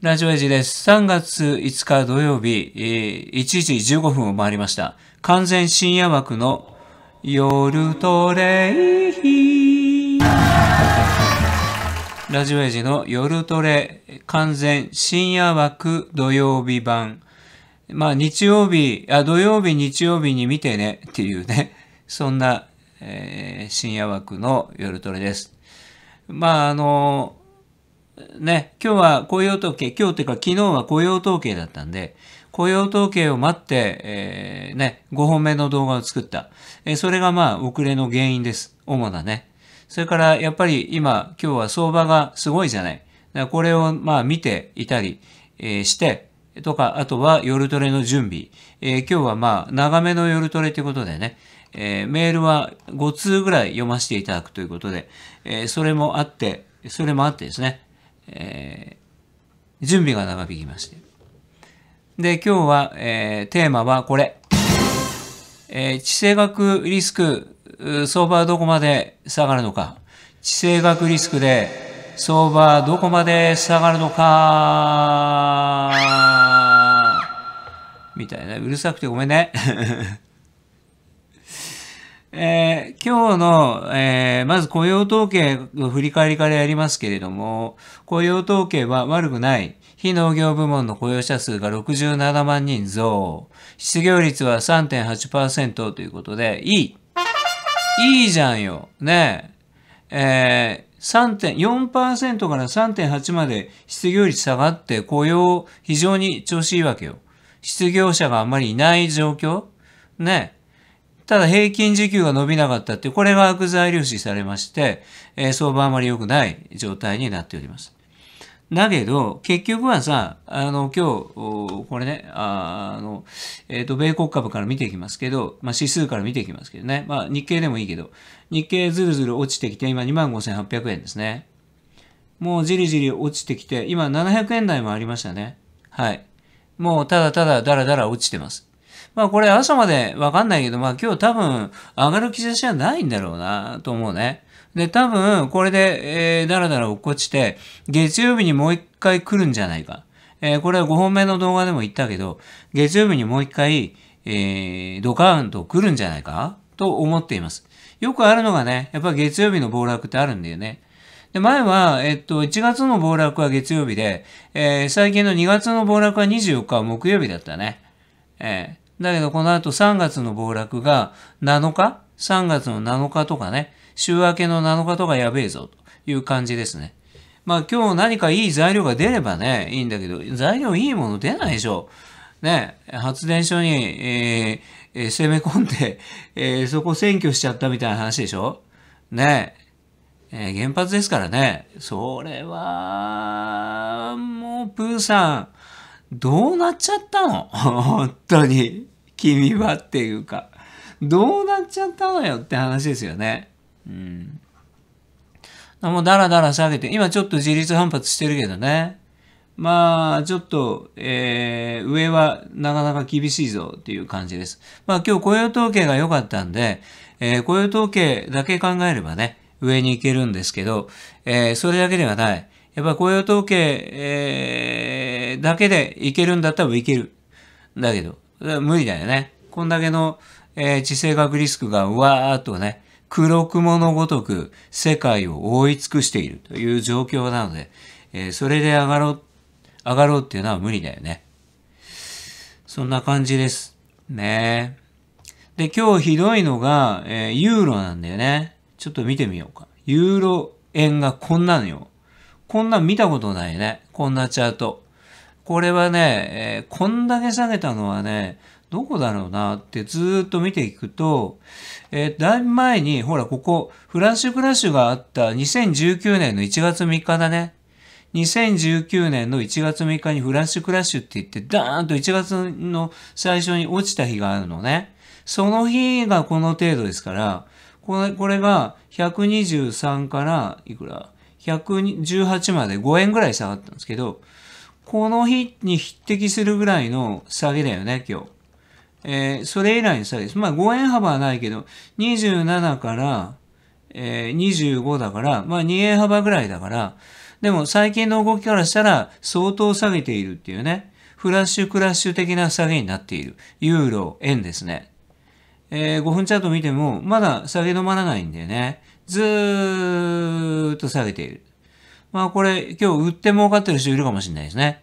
ラジオエイジです。3月5日土曜日、1時15分を回りました。完全深夜枠の夜トレイラジオエイジの夜トレ完全深夜枠土曜日版。まあ日曜日、あ、土曜日日曜日に見てねっていうね、そんな、えー、深夜枠の夜トレです。まああのね、今日は雇用統計、今日っていうか昨日は雇用統計だったんで、雇用統計を待って、えー、ね、5本目の動画を作った。えー、それがまあ遅れの原因です。主なね。それからやっぱり今、今日は相場がすごいじゃない。だからこれをまあ見ていたり、えー、して、とか、あとは夜トレの準備。えー、今日はまあ長めの夜トレということでね、えー、メールは5通ぐらい読ませていただくということで、えー、それもあって、それもあってですね、えー、準備が長引きまして。で、今日は、えー、テーマはこれ。えー、地政学リスク、相場はどこまで下がるのか。地政学リスクで相場はどこまで下がるのか。みたいな。うるさくてごめんね。えー、今日の、えー、まず雇用統計の振り返りからやりますけれども、雇用統計は悪くない。非農業部門の雇用者数が67万人増。失業率は3.8%ということで、いい。いいじゃんよ。ねえ。えー、4%から3.8まで失業率下がって雇用非常に調子いいわけよ。失業者があんまりいない状況ねえ。ただ平均時給が伸びなかったっていう、これが悪材料視されまして、えー、相場あまり良くない状態になっております。だけど、結局はさ、あの、今日、これね、ああの、えっ、ー、と、米国株から見ていきますけど、まあ、指数から見ていきますけどね、まあ、日経でもいいけど、日経ずるずる落ちてきて、今25,800円ですね。もうじりじり落ちてきて、今700円台もありましたね。はい。もうただただだらだら落ちてます。まあこれ朝までわかんないけど、まあ今日多分上がる兆しはないんだろうなと思うね。で、多分これで、えー、だらだら落っこちて、月曜日にもう一回来るんじゃないか。えー、これは5本目の動画でも言ったけど、月曜日にもう一回、えー、ドカーンと来るんじゃないかと思っています。よくあるのがね、やっぱ月曜日の暴落ってあるんだよね。で、前は、えっと、1月の暴落は月曜日で、えー、最近の2月の暴落は24日は木曜日だったね。えだけどこの後3月の暴落が7日 ?3 月の7日とかね、週明けの7日とかやべえぞという感じですね。まあ今日何かいい材料が出ればね、いいんだけど、材料いいもの出ないでしょ。ね、発電所に、えーえー、攻め込んで、えー、そこ占拠しちゃったみたいな話でしょ。ねえー、原発ですからね。それは、もうプーさん、どうなっちゃったの 本当に。君はっていうか。どうなっちゃったのよって話ですよね。うん。もうダラダラ下げて、今ちょっと自立反発してるけどね。まあ、ちょっと、えー、上はなかなか厳しいぞっていう感じです。まあ今日雇用統計が良かったんで、えー、雇用統計だけ考えればね、上に行けるんですけど、えー、それだけではない。やっぱ雇用統計、えーえだけでいけるんだったらいける。だけど、無理だよね。こんだけの、えー、地政学リスクがうわーっとね、黒雲のごとく世界を覆い尽くしているという状況なので、えー、それで上がろう、上がろうっていうのは無理だよね。そんな感じです。ねで、今日ひどいのが、えー、ユーロなんだよね。ちょっと見てみようか。ユーロ円がこんなのよ。こんなん見たことないね。こんなチャート。これはね、えー、こんだけ下げたのはね、どこだろうなってずっと見ていくと、えー、だいぶ前に、ほら、ここ、フラッシュクラッシュがあった2019年の1月3日だね。2019年の1月3日にフラッシュクラッシュって言って、ダーンと1月の最初に落ちた日があるのね。その日がこの程度ですから、これこれが123からいくら ?118 まで5円ぐらい下がったんですけど、この日に匹敵するぐらいの下げだよね、今日。えー、それ以来の下げです。まあ、5円幅はないけど、27から、えー、25だから、まあ、2円幅ぐらいだから、でも最近の動きからしたら相当下げているっていうね、フラッシュクラッシュ的な下げになっている。ユーロ、円ですね。えー、5分チャート見ても、まだ下げ止まらないんだよね。ずーっと下げている。まあこれ今日売って儲かってる人いるかもしれないですね。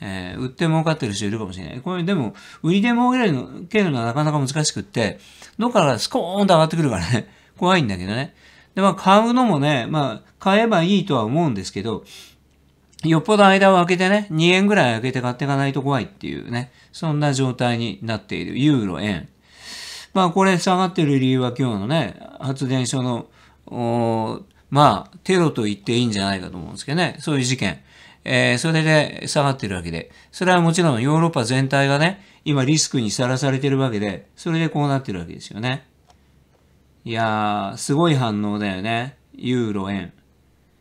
えー、売って儲かってる人いるかもしれない。これでも、売りで儲けるけるのはなかなか難しくって、どっからスコーンと上がってくるからね、怖いんだけどね。で、まあ買うのもね、まあ買えばいいとは思うんですけど、よっぽど間を空けてね、2円ぐらい空けて買っていかないと怖いっていうね、そんな状態になっている。ユーロ、円。まあこれ下がってる理由は今日のね、発電所のまあ、テロと言っていいんじゃないかと思うんですけどね、そういう事件。えー、それで下がってるわけで、それはもちろんヨーロッパ全体がね、今リスクにさらされてるわけで、それでこうなってるわけですよね。いやー、すごい反応だよね。ユーロ円。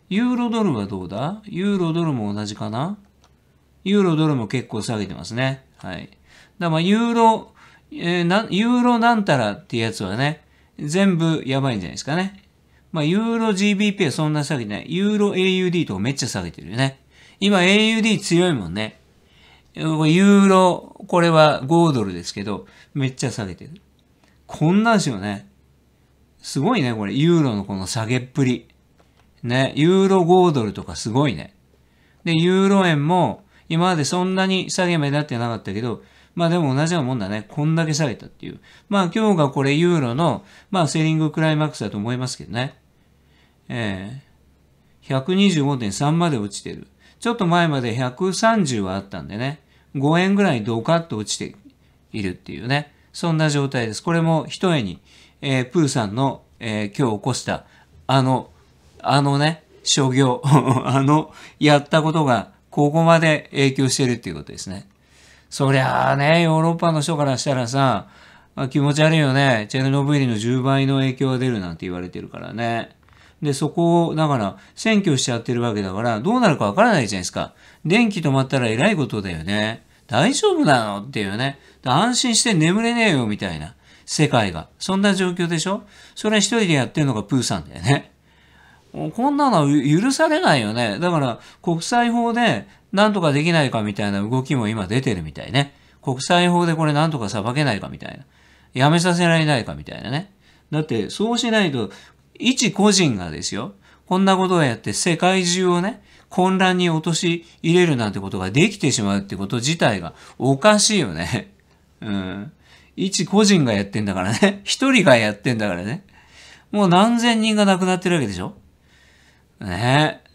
ユーロドルはどうだユーロドルも同じかなユーロドルも結構下げてますね。はい。だまあ、ユーロ、えー、な、ユーロなんたらってやつはね、全部やばいんじゃないですかね。まあ、ユーロ GBP そんな下げてない。ユーロ AUD とかめっちゃ下げてるよね。今 AUD 強いもんね。ユーロ、これは5ドルですけど、めっちゃ下げてる。こんなんすよね。すごいね、これ。ユーロのこの下げっぷり。ね。ユーロ5ドルとかすごいね。で、ユーロ円も、今までそんなに下げ目立ってなかったけど、まあでも同じようなもんだね。こんだけ下げたっていう。まあ今日がこれユーロの、まあセリングクライマックスだと思いますけどね。えー、125.3まで落ちてる。ちょっと前まで130はあったんでね、5円ぐらいドカッと落ちているっていうね、そんな状態です。これも一重に、えー、プーさんの、えー、今日起こした、あの、あのね、諸業、あの、やったことが、ここまで影響してるっていうことですね。そりゃあね、ヨーロッパの人からしたらさ、気持ち悪いよね。チェルノブイリの10倍の影響が出るなんて言われてるからね。で、そこを、だから、選挙しちゃってるわけだから、どうなるかわからないじゃないですか。電気止まったらえらいことだよね。大丈夫なのっていうね。安心して眠れねえよ、みたいな。世界が。そんな状況でしょそれ一人でやってるのがプーさんだよね。こんなの許されないよね。だから国際法で何とかできないかみたいな動きも今出てるみたいね。国際法でこれ何とか裁けないかみたいな。やめさせられないかみたいなね。だってそうしないと一個人がですよ、こんなことをやって世界中をね、混乱に陥れるなんてことができてしまうってこと自体がおかしいよね。うん。一個人がやってんだからね。一人がやってんだからね。もう何千人が亡くなってるわけでしょねえ。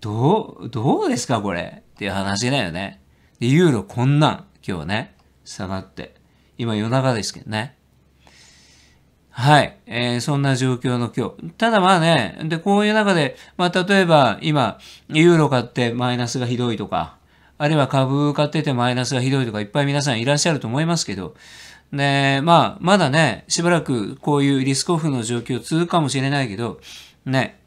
どう、どうですかこれっていう話だよね。で、ユーロこんなん、今日ね、下がって。今夜中ですけどね。はい、えー、そんな状況の今日。ただまあね、で、こういう中で、まあ例えば今、ユーロ買ってマイナスがひどいとか、あるいは株買っててマイナスがひどいとか、いっぱい皆さんいらっしゃると思いますけど、ね、まあ、まだね、しばらくこういうリスクオフの状況続くかもしれないけど、ね、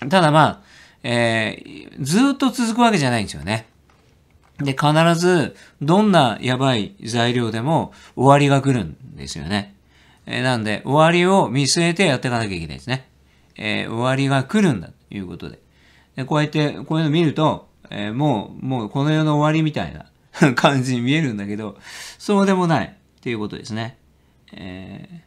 ただまあ、えー、ずっと続くわけじゃないんですよね。で、必ず、どんなやばい材料でも終わりが来るんですよね。えー、なんで、終わりを見据えてやっていかなきゃいけないですね。えー、終わりが来るんだということで。でこうやって、こういうの見ると、えー、もう、もうこの世の終わりみたいな 感じに見えるんだけど、そうでもないっていうことですね。え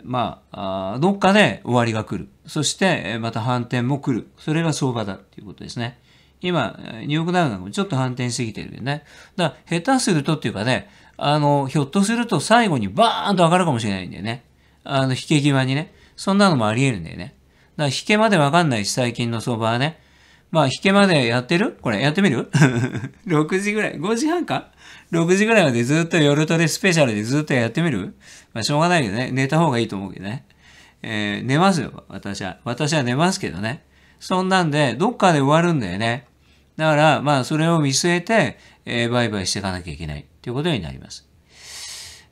ー、まああ、どっかで終わりが来る。そして、また反転も来る。それが相場だっていうことですね。今、ニューヨークダウンなんかもちょっと反転しすぎてるけどね。だから、下手するとっていうかね、あの、ひょっとすると最後にバーンと上がるかもしれないんだよね。あの、引け際にね。そんなのもあり得るんだよね。だから引けまでわかんないし、最近の相場はね。まあ、引けまでやってるこれ、やってみる ?6 時ぐらい ?5 時半か ?6 時ぐらいまでずっと夜とでスペシャルでずっとやってみるまあ、しょうがないよね。寝た方がいいと思うけどね。えー、寝ますよ、私は。私は寝ますけどね。そんなんで、どっかで終わるんだよね。だから、まあ、それを見据えて、えー、売買していかなきゃいけない。ということになります。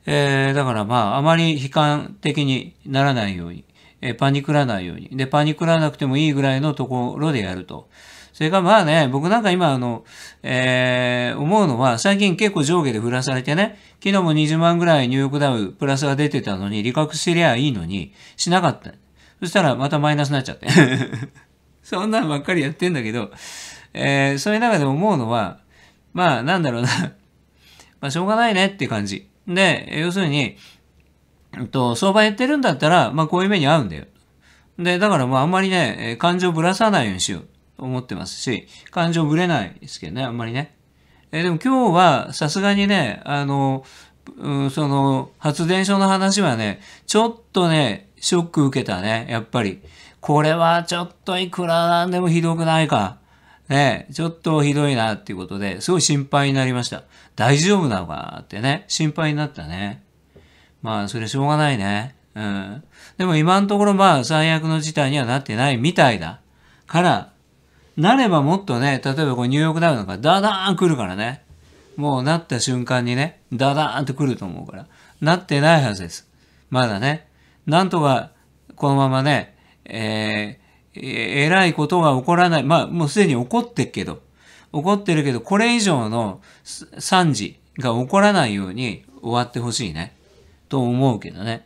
えー、だからまあ、あまり悲観的にならないように、えー、パニクらないように、で、パニクらなくてもいいぐらいのところでやると。それがまあね、僕なんか今あの、えー、思うのは、最近結構上下で振らされてね、昨日も20万ぐらいニューヨークダウプラスが出てたのに、利確すりゃいいのに、しなかった。そしたらまたマイナスになっちゃって。そんなんばっかりやってんだけど、えー、そういう中で思うのは、まあなんだろうなまあ、しょうがないねって感じ。で、要するに、えっと、相場やってるんだったら、まあ、こういう目に合うんだよ。で、だからまあ、あんまりね、感情ぶらさないようにしようと思ってますし、感情ぶれないですけどね、あんまりね。えでも今日は、さすがにね、あの、うん、その、発電所の話はね、ちょっとね、ショック受けたね、やっぱり。これはちょっといくらなんでもひどくないか。ね、ちょっとひどいなっていうことで、すごい心配になりました。大丈夫なのかなってね、心配になったね。まあ、それしょうがないね。うん。でも今のところまあ、最悪の事態にはなってないみたいだ。から、なればもっとね、例えばこうニューヨークダウンんかダダーン来るからね。もうなった瞬間にね、ダダーンと来ると思うから。なってないはずです。まだね。なんとか、このままね、えー、えらいことが起こらない。まあ、もうすでに起こってるけど、起こってるけど、これ以上の惨事が起こらないように終わってほしいね。と思うけどね。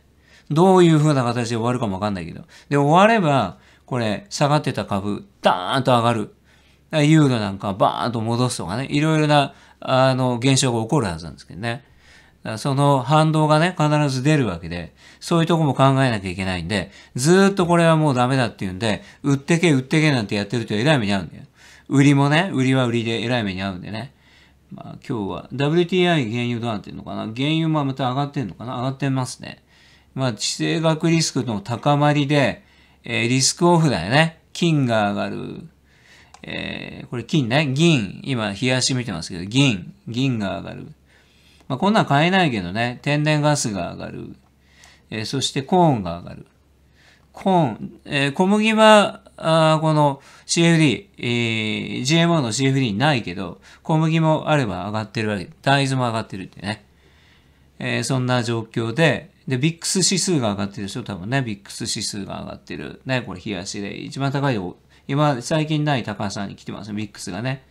どういう風な形で終わるかもわかんないけど。で、終われば、これ、下がってた株、ダーンと上がる。ユーロなんかバーンと戻すとかね、いろいろな、あの、現象が起こるはずなんですけどね。その反動がね、必ず出るわけで、そういうとこも考えなきゃいけないんで、ずーっとこれはもうダメだっていうんで、売ってけ売ってけなんてやってると偉い目に遭うんだよ。売りもね、売りは売りで偉い目に遭うんでね。まあ今日は WTI 原油どうなってんのかな原油もまた上がってんのかな上がってますね。まあ地政学リスクの高まりで、えー、リスクオフだよね。金が上がる。えー、これ金ね。銀。今、冷やし見てますけど、銀。銀が上がる。まあ、こんなん買えないけどね、天然ガスが上がる。えー、そしてコーンが上がる。コーン、えー、小麦は、あこの CFD、えー、GMO の CFD ないけど、小麦もあれば上がってるわけ大豆も上がってるってね。えー、そんな状況で、で、ビックス指数が上がってるでしょ多分ね、ビックス指数が上がってる。ね、これ、冷やしで。一番高い、今、最近ない高さに来てますね、ビックスがね。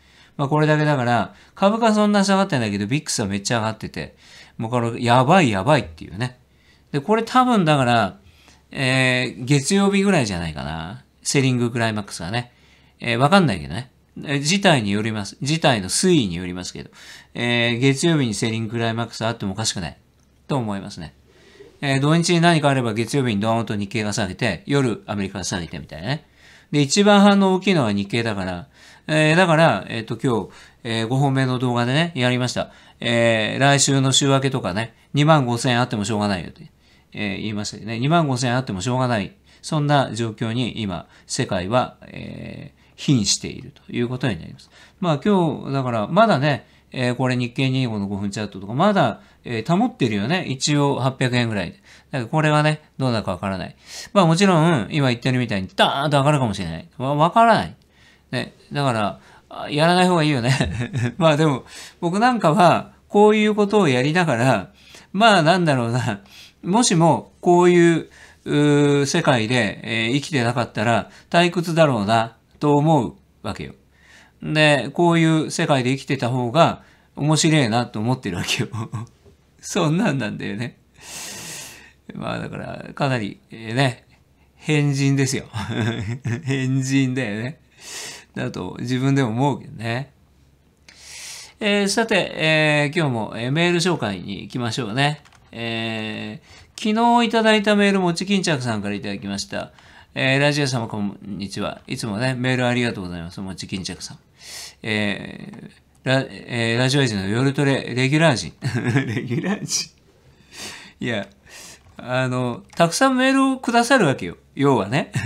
まあこれだけだから、株価そんな下がってないけど、ビックスはめっちゃ上がってて、もうこれやばいやばいっていうね。で、これ多分だから、えー、月曜日ぐらいじゃないかな。セリングクライマックスはね。えー、わかんないけどね。事態によります。事態の推移によりますけど、えー、月曜日にセリングクライマックスあってもおかしくない。と思いますね。えー、土日に何かあれば月曜日にドーンと日経が下げて、夜アメリカが下げてみたいなね。で、一番反応大きいのは日経だから、えー、だから、えっ、ー、と、今日、えー、5本目の動画でね、やりました。えー、来週の週明けとかね、2万5千円あってもしょうがないよと、え言いましたけどね、2万5千円あってもしょうがない。そんな状況に今、世界は、え瀕しているということになります。まあ今日、だから、まだね、えこれ日経25の5分チャットとか、まだ、え保ってるよね。一応800円ぐらいで。だからこれはね、どうだかわからない。まあもちろん、今言ってるみたいに、ダーンと上がるかもしれない。わ、からない。ね、だから、やらない方がいいよね まあでも、僕なんかは、こういうことをやりながら、まあなんだろうな、もしもこういう世界で、えー、生きてなかったら退屈だろうなと思うわけよ。で、こういう世界で生きてた方が面白いなと思ってるわけよ。そんなんなんだよね。まあだからかなり、えー、ね、変人ですよ。変人だよね。だと自分でも思うけどね。えー、さて、えー、今日も、えー、メール紹介に行きましょうね。えー、昨日いただいたメールもち巾着さんからいただきました。えー、ラジオ様こんにちは。いつもね、メールありがとうございます。もち巾着さん。えー、ラ、えー、ラジオエイジの夜トレ、レギュラー人。レギュラー人。いや、あの、たくさんメールをくださるわけよ。要はね。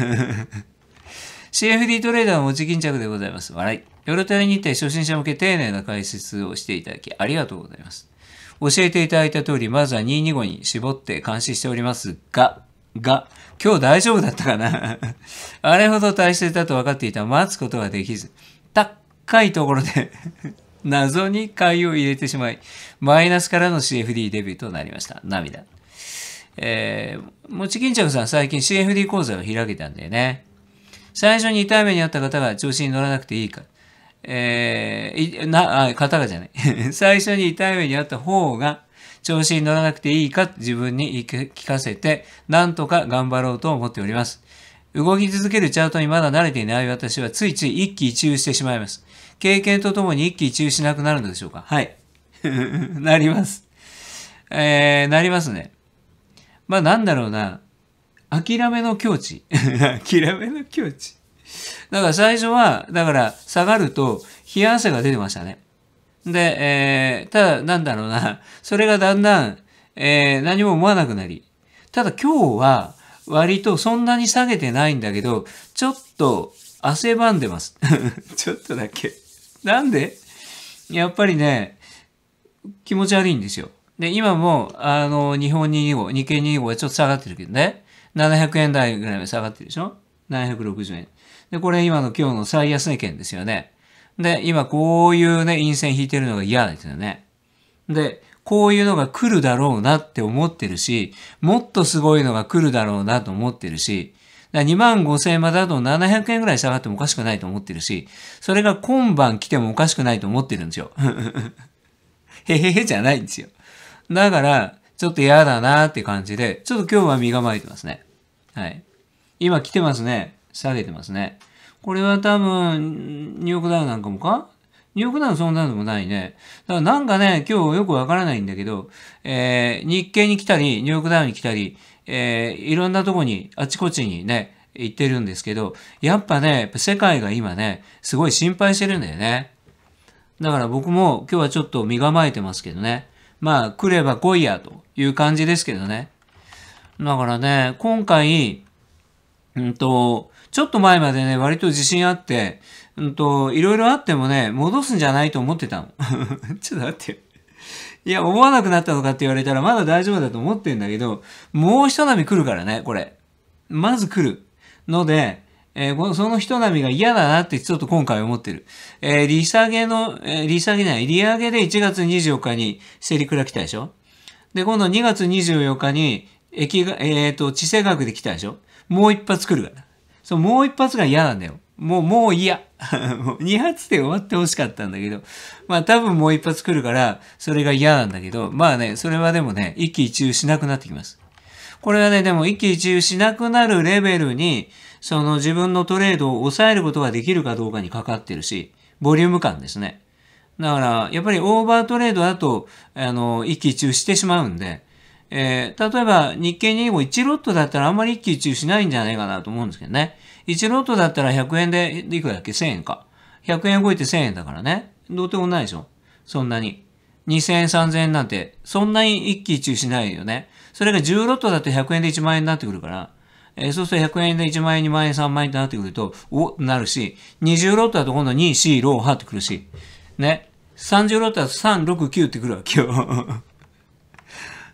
CFD トレーダーのおじ巾着でございます。笑い。ヨロタレにて初心者向け丁寧な解説をしていただきありがとうございます。教えていただいた通り、まずは225に絞って監視しておりますが、が、今日大丈夫だったかな あれほど大切だと分かっていた待つことができず、高いところで 謎に買いを入れてしまい、マイナスからの CFD デビューとなりました。涙。えー、もちゃ着さん最近 CFD 講座を開けたんだよね。最初に痛い目に遭った方が調子に乗らなくていいかえー、な、あ、方がじゃない。最初に痛い目に遭った方が調子に乗らなくていいか自分に聞かせて、なんとか頑張ろうと思っております。動き続けるチャートにまだ慣れていない私はついつい一喜一憂してしまいます。経験とともに一喜一憂しなくなるのでしょうかはい。なります。えー、なりますね。まあなんだろうな。諦めの境地。諦めの境地。だから最初は、だから下がると冷や汗が出てましたね。で、えー、ただなんだろうな、それがだんだん、えー、何も思わなくなり、ただ今日は割とそんなに下げてないんだけど、ちょっと汗ばんでます。ちょっとだけ。なんでやっぱりね、気持ち悪いんですよ。で、今も、あの、日本2 2号、日経225ちょっと下がってるけどね。700円台ぐらいまで下がってるでしょ ?760 円。で、これ今の今日の最安値圏ですよね。で、今こういうね、陰線引いてるのが嫌ですよね。で、こういうのが来るだろうなって思ってるし、もっとすごいのが来るだろうなと思ってるし、2万5千円までだと700円ぐらい下がってもおかしくないと思ってるし、それが今晩来てもおかしくないと思ってるんですよ。へへへじゃないんですよ。だから、ちょっと嫌だなって感じで、ちょっと今日は身構えてますね。はい。今来てますね。下げてますね。これは多分、ニューヨークダウンなんかもかニューヨークダウンそんなのもないね。だからなんかね、今日よくわからないんだけど、えー、日経に来たり、ニューヨークダウンに来たり、えー、いろんなとこに、あちこちにね、行ってるんですけど、やっぱね、世界が今ね、すごい心配してるんだよね。だから僕も今日はちょっと身構えてますけどね。まあ、来れば来いやという感じですけどね。だからね、今回、うんと、ちょっと前までね、割と自信あって、うんと、いろいろあってもね、戻すんじゃないと思ってたの。ちょっと待って。いや、思わなくなったのかって言われたらまだ大丈夫だと思ってんだけど、もう一波来るからね、これ。まず来る。ので、えー、その人波が嫌だなってちょっと今回思ってる。えー、利下げの、えー、利下げない、利上げで1月24日にセリクラ来たでしょで、今度2月24日に、疫が、えっ、ー、と、地政学で来たでしょもう一発来るから。そのもう一発が嫌なんだよ。もう、もう嫌。二発で終わってほしかったんだけど、まあ多分もう一発来るから、それが嫌なんだけど、まあね、それはでもね、一喜一憂しなくなってきます。これはね、でも一喜一憂しなくなるレベルに、その自分のトレードを抑えることができるかどうかにかかってるし、ボリューム感ですね。だから、やっぱりオーバートレードだと、あの、一喜一憂してしまうんで、えー、例えば日経2 5 1ロットだったらあんまり一喜一憂しないんじゃないかなと思うんですけどね。1ロットだったら100円で、いくらだっけ ?1000 円か。100円動いて1000円だからね。どうてもないでしょ。そんなに。2000円、3000円なんて、そんなに一喜一憂しないよね。それが10ロットだと100円で1万円になってくるから。えー、そうすると100円で1万円、2万円、3万円ってなってくると、おなるし、20ロットだと今度2、4、6、8ってくるし。ね。30ロットだと3、6、9ってくるわけよ。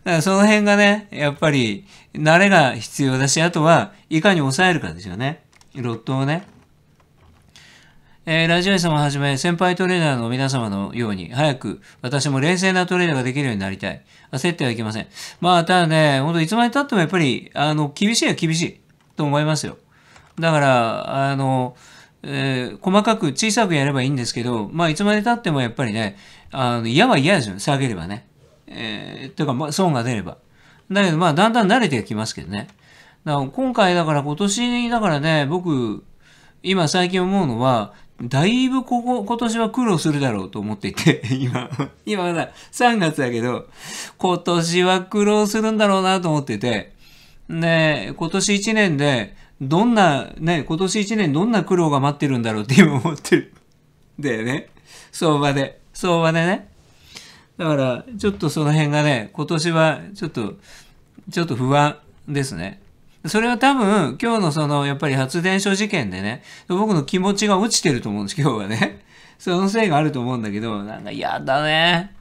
からその辺がね、やっぱり慣れが必要だし、あとはいかに抑えるかですよね。ロットをね。えー、ラジオ屋様はじめ先輩トレーナーの皆様のように、早く私も冷静なトレーナーができるようになりたい。焦ってはいけません。まあ、ただね、ほんといつまで経ってもやっぱり、あの、厳しいは厳しいと思いますよ。だから、あの、えー、細かく小さくやればいいんですけど、まあ、いつまで経ってもやっぱりね、あの嫌は嫌ですよね、下げればね。えー、ていうか、まあ、損が出れば。だけど、まあ、だんだん慣れてきますけどね。だから今回、だから今年、だからね、僕、今最近思うのは、だいぶここ、今年は苦労するだろうと思っていて、今、今まだ3月だけど、今年は苦労するんだろうなと思ってて、ね、今年1年で、どんな、ね、今年1年どんな苦労が待ってるんだろうって今思ってる。だよね。相場で。相場でね。だから、ちょっとその辺がね、今年はちょっと、ちょっと不安ですね。それは多分、今日のその、やっぱり発電所事件でね、僕の気持ちが落ちてると思うんです、今日はね。そのせいがあると思うんだけど、なんか嫌だね。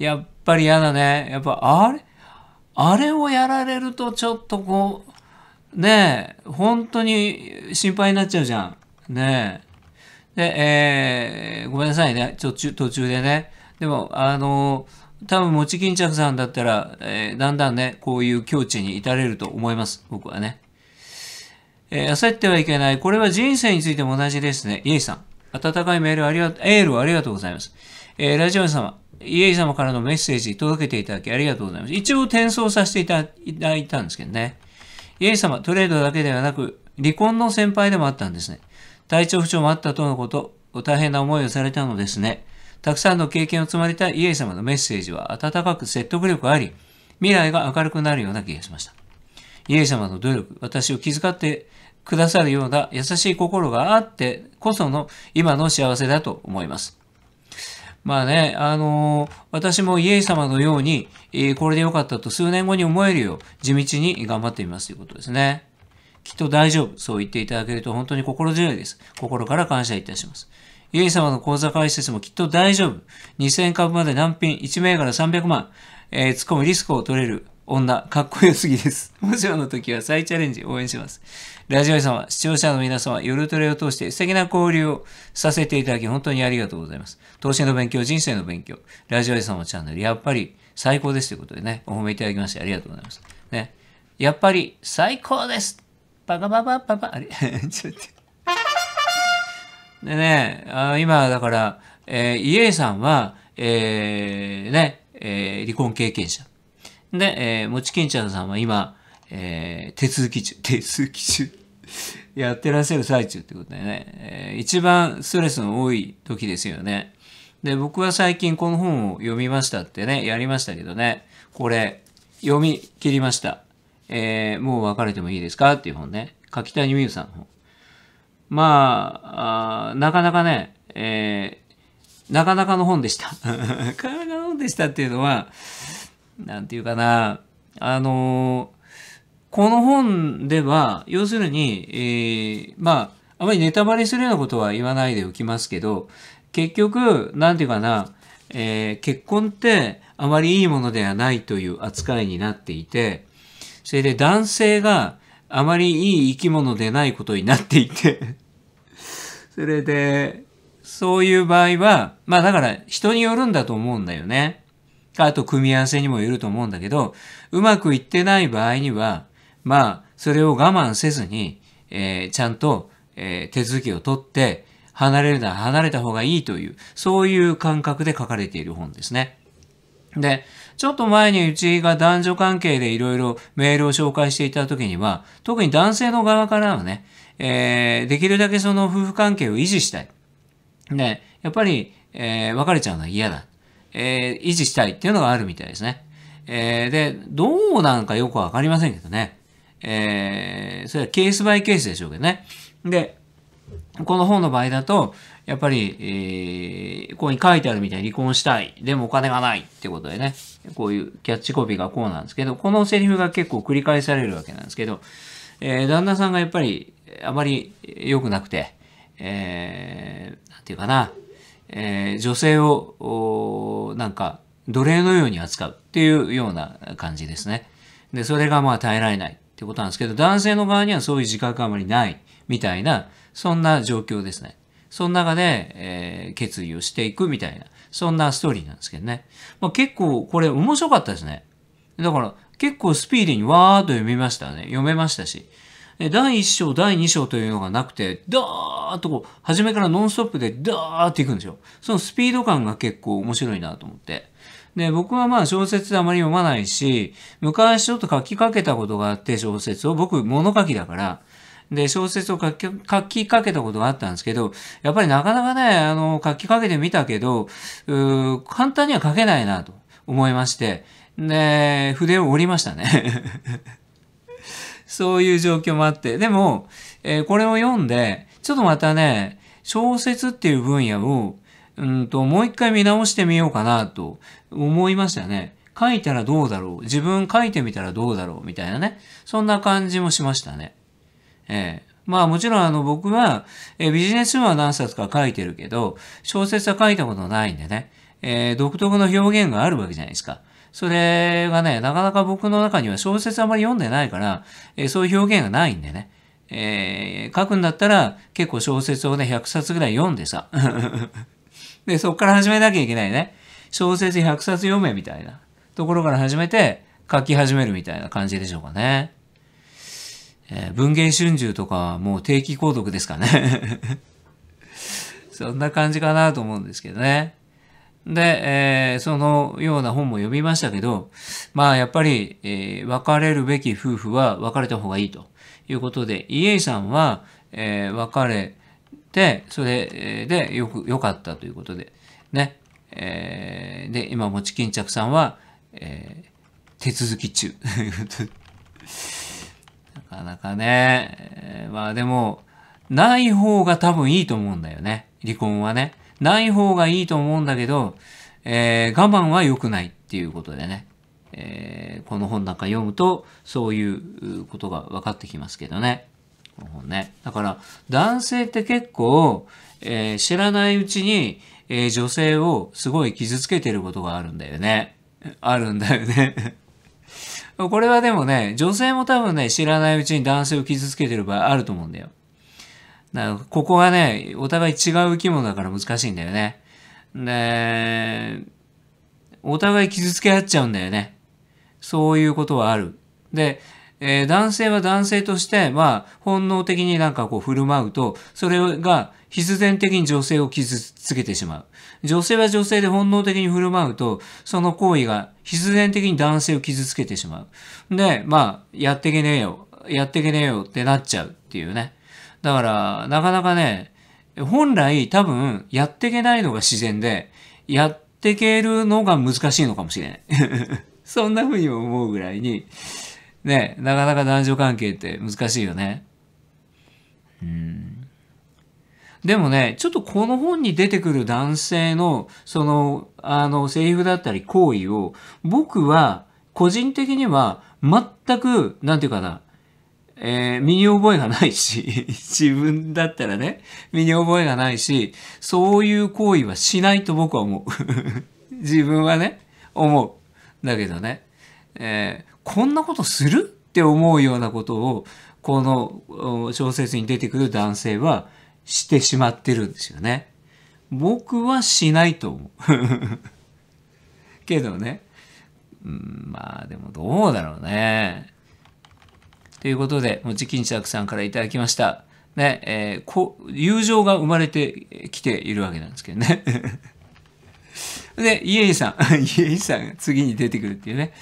やっぱり嫌だね。やっぱ、あれあれをやられるとちょっとこう、ねえ、本当に心配になっちゃうじゃん。ねえ。で、えー、ごめんなさいね。途中でね。でも、あの、多分、もち巾着さんだったら、えー、だんだんね、こういう境地に至れると思います。僕はね。えー、焦ってはいけない。これは人生についても同じですね。イエイさん。温かいメールありが、エールをありがとうございます。えー、ラジオ様、イエイ様からのメッセージ届けていただきありがとうございます。一応転送させていただいたんですけどね。イエイ様、トレードだけではなく、離婚の先輩でもあったんですね。体調不調もあったとのこと、大変な思いをされたのですね。たくさんの経験を積まれたイエイ様のメッセージは温かく説得力あり、未来が明るくなるような気がしました。イエイ様の努力、私を気遣ってくださるような優しい心があってこその今の幸せだと思います。まあね、あのー、私もイエイ様のように、えー、これでよかったと数年後に思えるよう、地道に頑張ってみますということですね。きっと大丈夫。そう言っていただけると本当に心強いです。心から感謝いたします。ユイ様の口座開設もきっと大丈夫。2000株まで難品、1銘柄300万、えー、突っ込むリスクを取れる女、かっこよすぎです。もちろんの時は再チャレンジ応援します。ラジオ様、視聴者の皆様、夜トレを通して素敵な交流をさせていただき、本当にありがとうございます。投資の勉強、人生の勉強、ラジオ様チャンネル、やっぱり最高ですということでね、お褒めいただきましてありがとうございます。ね、やっぱり最高ですバカバカバカあれ ちょっと。でね、あ今だから、えー、イエイさんは、えー、ね、えー、離婚経験者。で、えー、もちきんちゃんさんは今、えー、手続き中、手続き中 やってらっしゃる最中ってことだよね、えー。一番ストレスの多い時ですよね。で、僕は最近この本を読みましたってね、やりましたけどね、これ、読み切りました。えー、もう別れてもいいですかっていう本ね。柿谷美優さんの本。まあ、あなかなかね、えー、なかなかの本でした。なかなかの本でしたっていうのは、なんていうかな、あのこの本では、要するに、えー、まあ、あまりネタバレするようなことは言わないでおきますけど、結局、なんていうかな、えー、結婚ってあまりいいものではないという扱いになっていて、それで男性があまりいい生き物でないことになっていてそれで、そういう場合は、まあだから人によるんだと思うんだよね。あと組み合わせにもよると思うんだけど、うまくいってない場合には、まあそれを我慢せずに、えー、ちゃんと、えー、手続きを取って、離れるなら離れた方がいいという、そういう感覚で書かれている本ですね。で、ちょっと前にうちが男女関係でいろいろメールを紹介していた時には、特に男性の側からはね、えー、できるだけその夫婦関係を維持したい。ね、やっぱり、えー、別れちゃうのは嫌だ。えー、維持したいっていうのがあるみたいですね。えー、で、どうなんかよくわかりませんけどね。えー、それはケースバイケースでしょうけどね。で、この本の場合だと、やっぱり、えー、ここに書いてあるみたいに離婚したい。でもお金がないってことでね。こういうキャッチコピーがこうなんですけど、このセリフが結構繰り返されるわけなんですけど、えー、旦那さんがやっぱりあまり良くなくて、えー、なんていうかな、えー、女性を、なんか、奴隷のように扱うっていうような感じですね。で、それがまあ耐えられないってことなんですけど、男性の側にはそういう自覚があまりないみたいな、そんな状況ですね。その中で、えー、決意をしていくみたいな、そんなストーリーなんですけどね。まあ、結構これ面白かったですね。だから結構スピーディーにわーっと読みましたね。読めましたし。第1章、第2章というのがなくて、ダーッとこう、初めからノンストップでダーッといくんですよ。そのスピード感が結構面白いなと思って。で、僕はまあ小説あまり読まないし、昔ちょっと書きかけたことがあって小説を、僕物書きだから、で、小説を書き書きかけたことがあったんですけど、やっぱりなかなかね、あの、書きかけてみたけど、う簡単には書けないなと思いまして、で、筆を折りましたねそういう状況もあって。でも、えー、これを読んで、ちょっとまたね、小説っていう分野を、うんと、もう一回見直してみようかなと思いましたね。書いたらどうだろう自分書いてみたらどうだろうみたいなね。そんな感じもしましたね。ええー、まあもちろんあの僕は、えー、ビジネス書は何冊か書いてるけど、小説は書いたことないんでね。えー、独特の表現があるわけじゃないですか。それがね、なかなか僕の中には小説あまり読んでないから、えー、そういう表現がないんでね。えー、書くんだったら結構小説をね、100冊ぐらい読んでさ。で、そっから始めなきゃいけないね。小説100冊読めみたいなところから始めて書き始めるみたいな感じでしょうかね。えー、文芸春秋とかもう定期購読ですかね。そんな感じかなと思うんですけどね。で、えー、そのような本も読みましたけど、まあやっぱり、えー、別れるべき夫婦は別れた方がいいということで、イエイさんは、えー、別れて、それでよく、良かったということで、ね。えー、で、今、持ち巾着さんは、えー、手続き中。なかなかね、えー、まあでも、ない方が多分いいと思うんだよね。離婚はね。ない方がいいと思うんだけど、えー、我慢は良くないっていうことでね、えー、この本なんか読むとそういうことが分かってきますけどね。この本ね。だから男性って結構、えー、知らないうちに、えー、女性をすごい傷つけてることがあるんだよね。あるんだよね これはでもね、女性も多分ね、知らないうちに男性を傷つけてる場合あると思うんだよ。だからここがね、お互い違う生き物だから難しいんだよね。で、お互い傷つけ合っちゃうんだよね。そういうことはある。で、えー、男性は男性として、まあ、本能的になんかこう振る舞うと、それが必然的に女性を傷つけてしまう。女性は女性で本能的に振る舞うと、その行為が必然的に男性を傷つけてしまう。で、まあ、やってけねえよ。やってけねえよってなっちゃうっていうね。だから、なかなかね、本来多分やっていけないのが自然で、やっていけるのが難しいのかもしれない。そんな風に思うぐらいに、ね、なかなか男女関係って難しいよね。うん。でもね、ちょっとこの本に出てくる男性の、その、あの、セリフだったり行為を、僕は、個人的には、全く、なんていうかな、えー、身に覚えがないし、自分だったらね、身に覚えがないし、そういう行為はしないと僕は思う。自分はね、思う。だけどね、えー、こんなことするって思うようなことを、この小説に出てくる男性はしてしまってるんですよね。僕はしないと思う。けどね、うん、まあでもどうだろうね。ということで、もち巾着さんから頂きました。ね、えー、こ友情が生まれてきているわけなんですけどね。で、イエイさん。イエイさんが次に出てくるっていうね。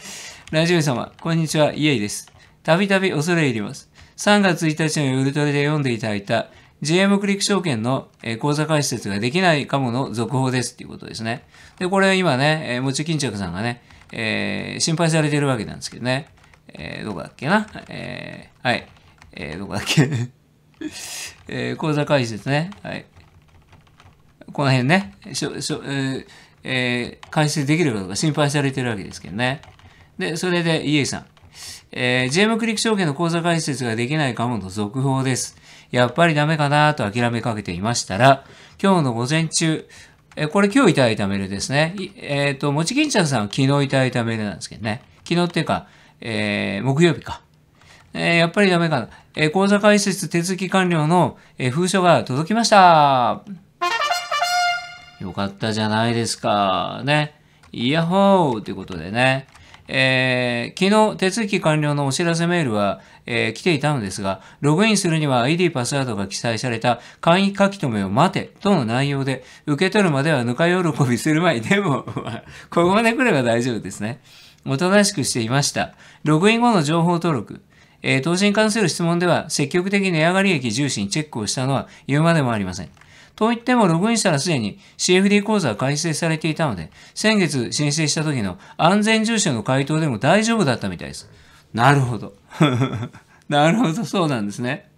ラジオ様、こんにちは、イエイです。たびたび恐れ入ります。3月1日のウルトレで読んでいただいた GM クリック証券の、え口座開設ができないかもの続報ですっていうことですね。で、これ今ね、えもち巾着さんがね、えー、心配されてるわけなんですけどね。えー、どこだっけなえー、はい。えー、どこだっけ えー、講座解説ね。はい。この辺ね、しょしょええー、解説できるかどうか心配されてるわけですけどね。で、それで、家さん。えー、ムクリック証券の口座開設ができないかもの続報です。やっぱりダメかなと諦めかけていましたら、今日の午前中、えー、これ今日いただいたメールですね。えっ、ー、と、もちきんちゃんさんは昨日いただいたメールなんですけどね。昨日っていうか、えー、木曜日か。えー、やっぱりダメかな。えー、口座開設手続き完了の、えー、封書が届きました。よかったじゃないですか。ね。イヤホーってことでね。えー、昨日手続き完了のお知らせメールは、えー、来ていたのですが、ログインするには ID パスワードが記載された簡易書き留めを待てとの内容で、受け取るまではぬか喜びする前に、でも、ここまで来れば大丈夫ですね。おとなしくしていました。ログイン後の情報登録。えー、投資に関する質問では、積極的に値上がり益重視にチェックをしたのは言うまでもありません。といっても、ログインしたらすでに CFD 講座は改正されていたので、先月申請した時の安全住所の回答でも大丈夫だったみたいです。なるほど。なるほど、そうなんですね。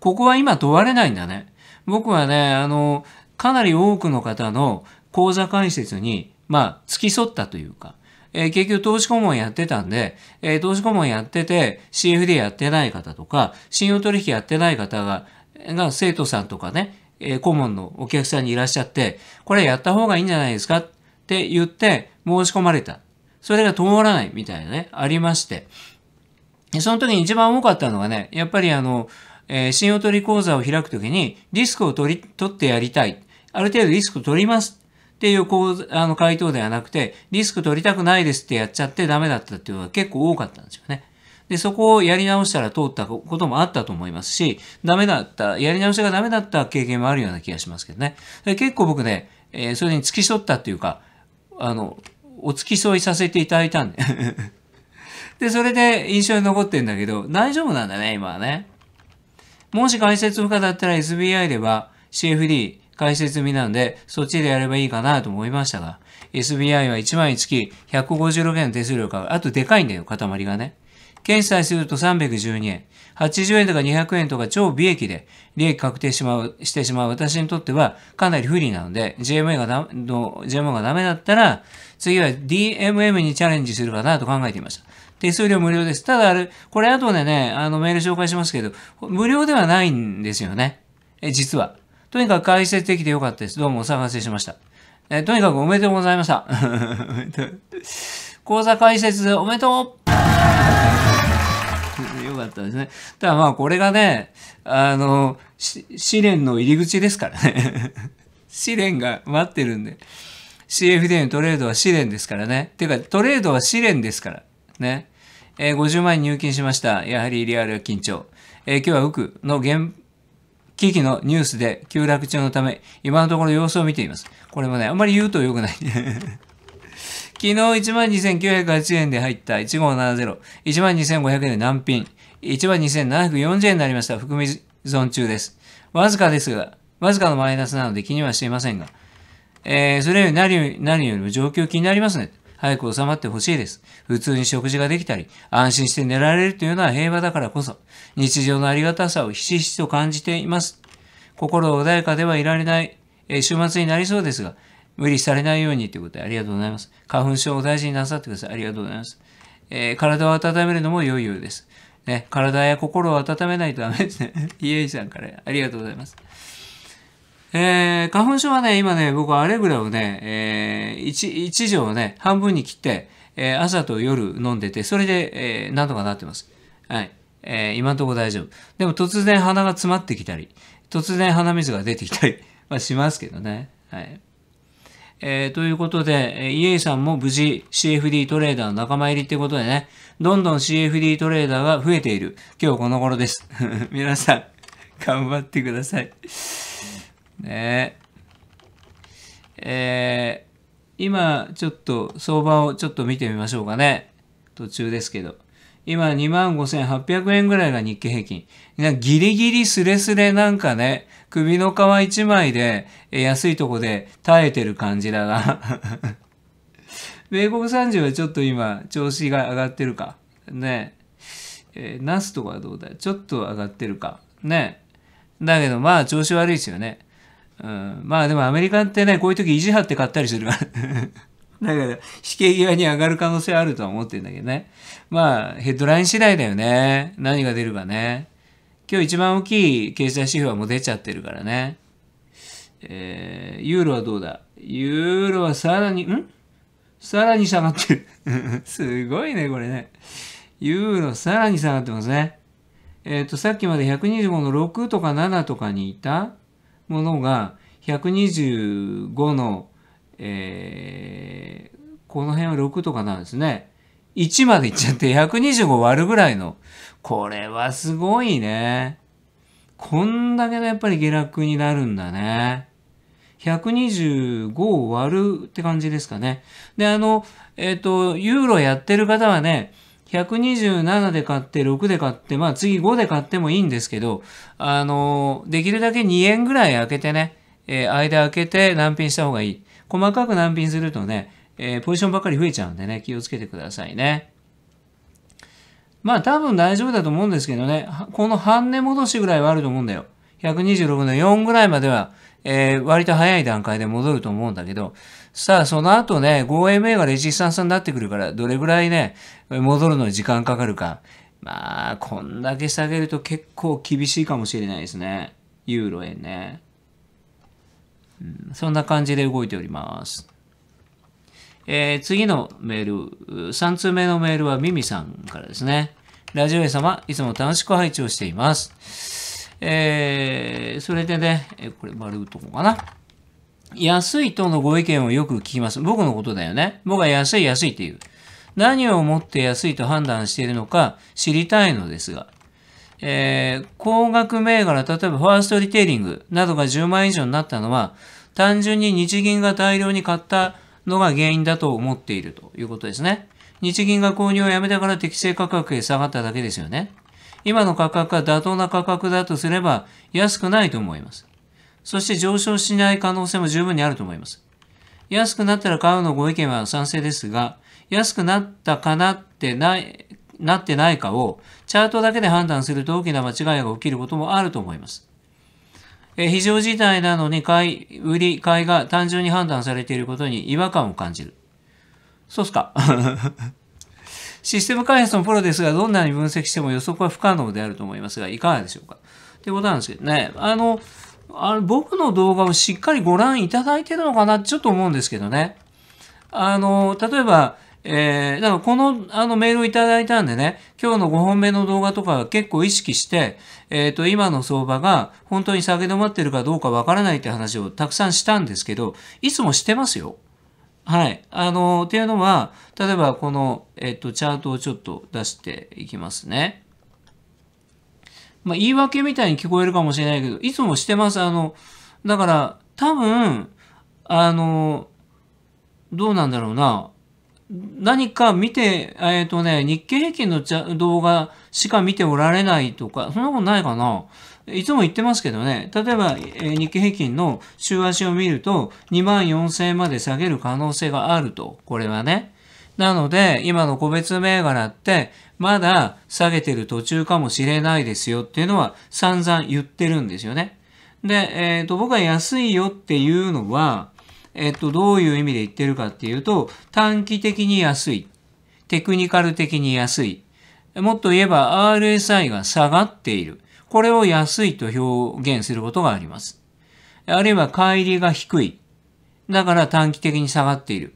ここは今問われないんだね。僕はね、あの、かなり多くの方の講座解説に、まあ、付き添ったというか、えー、結局投資顧問やってたんで、えー、投資顧問やってて CFD やってない方とか、信用取引やってない方が、が生徒さんとかね、えー、顧問のお客さんにいらっしゃって、これやった方がいいんじゃないですかって言って申し込まれた。それが通らないみたいなね、ありまして。その時に一番多かったのがね、やっぱりあの、えー、信用取り講座を開く時にリスクを取り、取ってやりたい。ある程度リスクを取りますっていうこうあの回答ではなくて、リスク取りたくないですってやっちゃってダメだったっていうのが結構多かったんですよね。で、そこをやり直したら通ったこともあったと思いますし、ダメだった、やり直しがダメだった経験もあるような気がしますけどね。結構僕ね、えー、それに付き添ったっていうか、あの、お付き添いさせていただいたんで。で、それで印象に残ってんだけど、大丈夫なんだね、今はね。もし解説不可だったら SBI では CFD、解説済みなんで、そっちでやればいいかなと思いましたが、SBI は1枚につき156円の手数料かかる。あとでかいんだよ、塊がね。検査すると312円。80円とか200円とか超利益で利益確定しまうしてしまう私にとってはかなり不利なので GMA がダの m がダメだったら次は DMM にチャレンジするかなと考えていました。手数料無料です。ただあれ、これ後でね、あのメール紹介しますけど、無料ではないんですよね。え、実は。とにかく解説できてよかったです。どうもお騒がせしました。えー、とにかくおめでとうございました。講 座解説おめでとう よかったですね。ただまあこれがね、あの、試練の入り口ですからね。試練が待ってるんで。CFD のトレードは試練ですからね。てかトレードは試練ですから。ね。えー、50万円入金しました。やはりリアルは緊張。えー、今日はウクの現危機のニュースで急落中のため、今のところ様子を見ています。これもね、あんまり言うと良くない。昨日12,908円で入った1570、12,500円で難品、12,740円になりました。含み損中です。わずかですが、わずかのマイナスなので気にはしていませんが、えー、それより何よりも状況気になりますね。早く収まってほしいです。普通に食事ができたり、安心して寝られるというのは平和だからこそ、日常のありがたさをひしひしと感じています。心穏やかではいられない、え週末になりそうですが、無理されないようにということでありがとうございます。花粉症を大事になさってください。ありがとうございます。えー、体を温めるのも良いようです。ね、体や心を温めないとダメですね。イエイさんからありがとうございます。えー、花粉症はね、今ね、僕はアレグラをね、えー、1, 1錠ね、半分に切って、えー、朝と夜飲んでて、それで、えー、なんとかなってます。はい。えー、今んとこ大丈夫。でも突然鼻が詰まってきたり、突然鼻水が出てきたりは しますけどね。はい。えー、ということで、イエイさんも無事 CFD トレーダーの仲間入りってことでね、どんどん CFD トレーダーが増えている。今日この頃です。皆さん、頑張ってください。ねえー、今、ちょっと相場をちょっと見てみましょうかね。途中ですけど。今、25,800円ぐらいが日経平均。ギリギリスレスレなんかね、首の皮一枚で、安いとこで耐えてる感じだが。米国30はちょっと今、調子が上がってるか。ねえ。えー、ナスとかはどうだちょっと上がってるか。ねだけど、まあ、調子悪いですよね。うん、まあでもアメリカってね、こういう時意地張って買ったりするから。だから、死刑際に上がる可能性あるとは思ってんだけどね。まあ、ヘッドライン次第だよね。何が出るかね。今日一番大きい経済指標はもう出ちゃってるからね。えー、ユーロはどうだユーロはさらに、んさらに下がってる。すごいね、これね。ユーロさらに下がってますね。えっ、ー、と、さっきまで125の6とか7とかにいたものが125の、えー、この辺は6とかなんですね。1までいっちゃって125割るぐらいの。これはすごいね。こんだけのやっぱり下落になるんだね。125割るって感じですかね。で、あの、えっ、ー、と、ユーロやってる方はね、127で買って6で買って、まあ次5で買ってもいいんですけど、あのできるだけ2円ぐらい開けてね、えー、間開けて難品した方がいい。細かく難品するとね、えー、ポジションばっかり増えちゃうんでね、気をつけてくださいね。まあ多分大丈夫だと思うんですけどね、この半値戻しぐらいはあると思うんだよ。126の4ぐらいまではえー、割と早い段階で戻ると思うんだけど、さあ、その後ね、5MA がレジスタンスになってくるから、どれぐらいね、戻るのに時間かかるか。まあ、こんだけ下げると結構厳しいかもしれないですね。ユーロ円ね。うん、そんな感じで動いております。えー、次のメール、3通目のメールはミミさんからですね。ラジオ屋様、いつも楽しく配置をしています。えー、それでね、これ丸打っとこうかな。安いとのご意見をよく聞きます。僕のことだよね。僕は安い安いっていう。何をもって安いと判断しているのか知りたいのですが、えー、高額銘柄、例えばファーストリテイリングなどが10万円以上になったのは、単純に日銀が大量に買ったのが原因だと思っているということですね。日銀が購入をやめたから適正価格へ下がっただけですよね。今の価格が妥当な価格だとすれば安くないと思います。そして上昇しない可能性も十分にあると思います。安くなったら買うのご意見は賛成ですが、安くなったかなってない、なってないかをチャートだけで判断すると大きな間違いが起きることもあると思います。え非常事態なのに買い、売り、買いが単純に判断されていることに違和感を感じる。そうっすか。システム開発のプロですが、どんなに分析しても予測は不可能であると思いますが、いかがでしょうかってことなんですけどね。あの、あの僕の動画をしっかりご覧いただいてるのかなちょっと思うんですけどね。あの、例えば、えー、だからこのあのメールをいただいたんでね、今日の5本目の動画とか結構意識して、えっ、ー、と、今の相場が本当に下げ止まってるかどうかわからないって話をたくさんしたんですけど、いつもしてますよ。はい。あの、っていうのは、例えばこの、えっと、チャートをちょっと出していきますね。まあ、言い訳みたいに聞こえるかもしれないけど、いつもしてます。あの、だから、多分、あの、どうなんだろうな。何か見て、えっ、ー、とね、日経平均の動画しか見ておられないとか、そんなことないかな。いつも言ってますけどね、例えば、え日経平均の週足を見ると、2万4000円まで下げる可能性があると、これはね。なので、今の個別銘柄って、まだ下げてる途中かもしれないですよっていうのは散々言ってるんですよね。で、えっ、ー、と、僕は安いよっていうのは、えっ、と、どういう意味で言ってるかっていうと、短期的に安い。テクニカル的に安い。もっと言えば RSI が下がっている。これを安いと表現することがあります。あるいは乖離が低い。だから短期的に下がっている。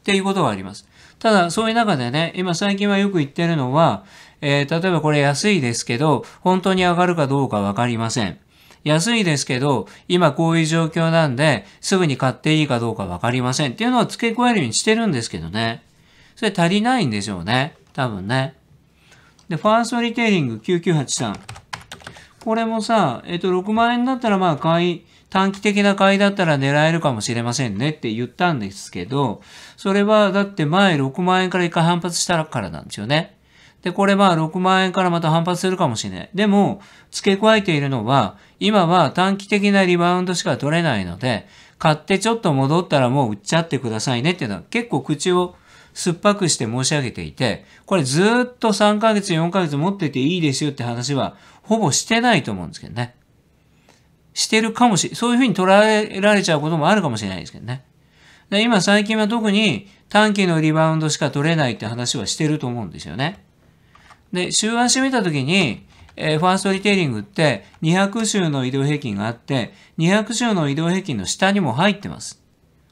っていうことがあります。ただ、そういう中でね、今最近はよく言ってるのは、えー、例えばこれ安いですけど、本当に上がるかどうかわかりません。安いですけど、今こういう状況なんで、すぐに買っていいかどうかわかりませんっていうのを付け加えるようにしてるんですけどね。それ足りないんでしょうね。多分ね。で、ファーストリテイリング9983。これもさ、えっと、6万円だったらまあ買い、短期的な買いだったら狙えるかもしれませんねって言ったんですけど、それはだって前6万円から一回反発したからなんですよね。で、これは6万円からまた反発するかもしれない。でも、付け加えているのは、今は短期的なリバウンドしか取れないので、買ってちょっと戻ったらもう売っちゃってくださいねっていうのは結構口を酸っぱくして申し上げていて、これずっと3ヶ月、4ヶ月持ってていいですよって話はほぼしてないと思うんですけどね。してるかもし、そういうふうに捉えられちゃうこともあるかもしれないですけどね。で今最近は特に短期のリバウンドしか取れないって話はしてると思うんですよね。で、週足見たときに、えー、ファーストリテイリングって200週の移動平均があって、200週の移動平均の下にも入ってます。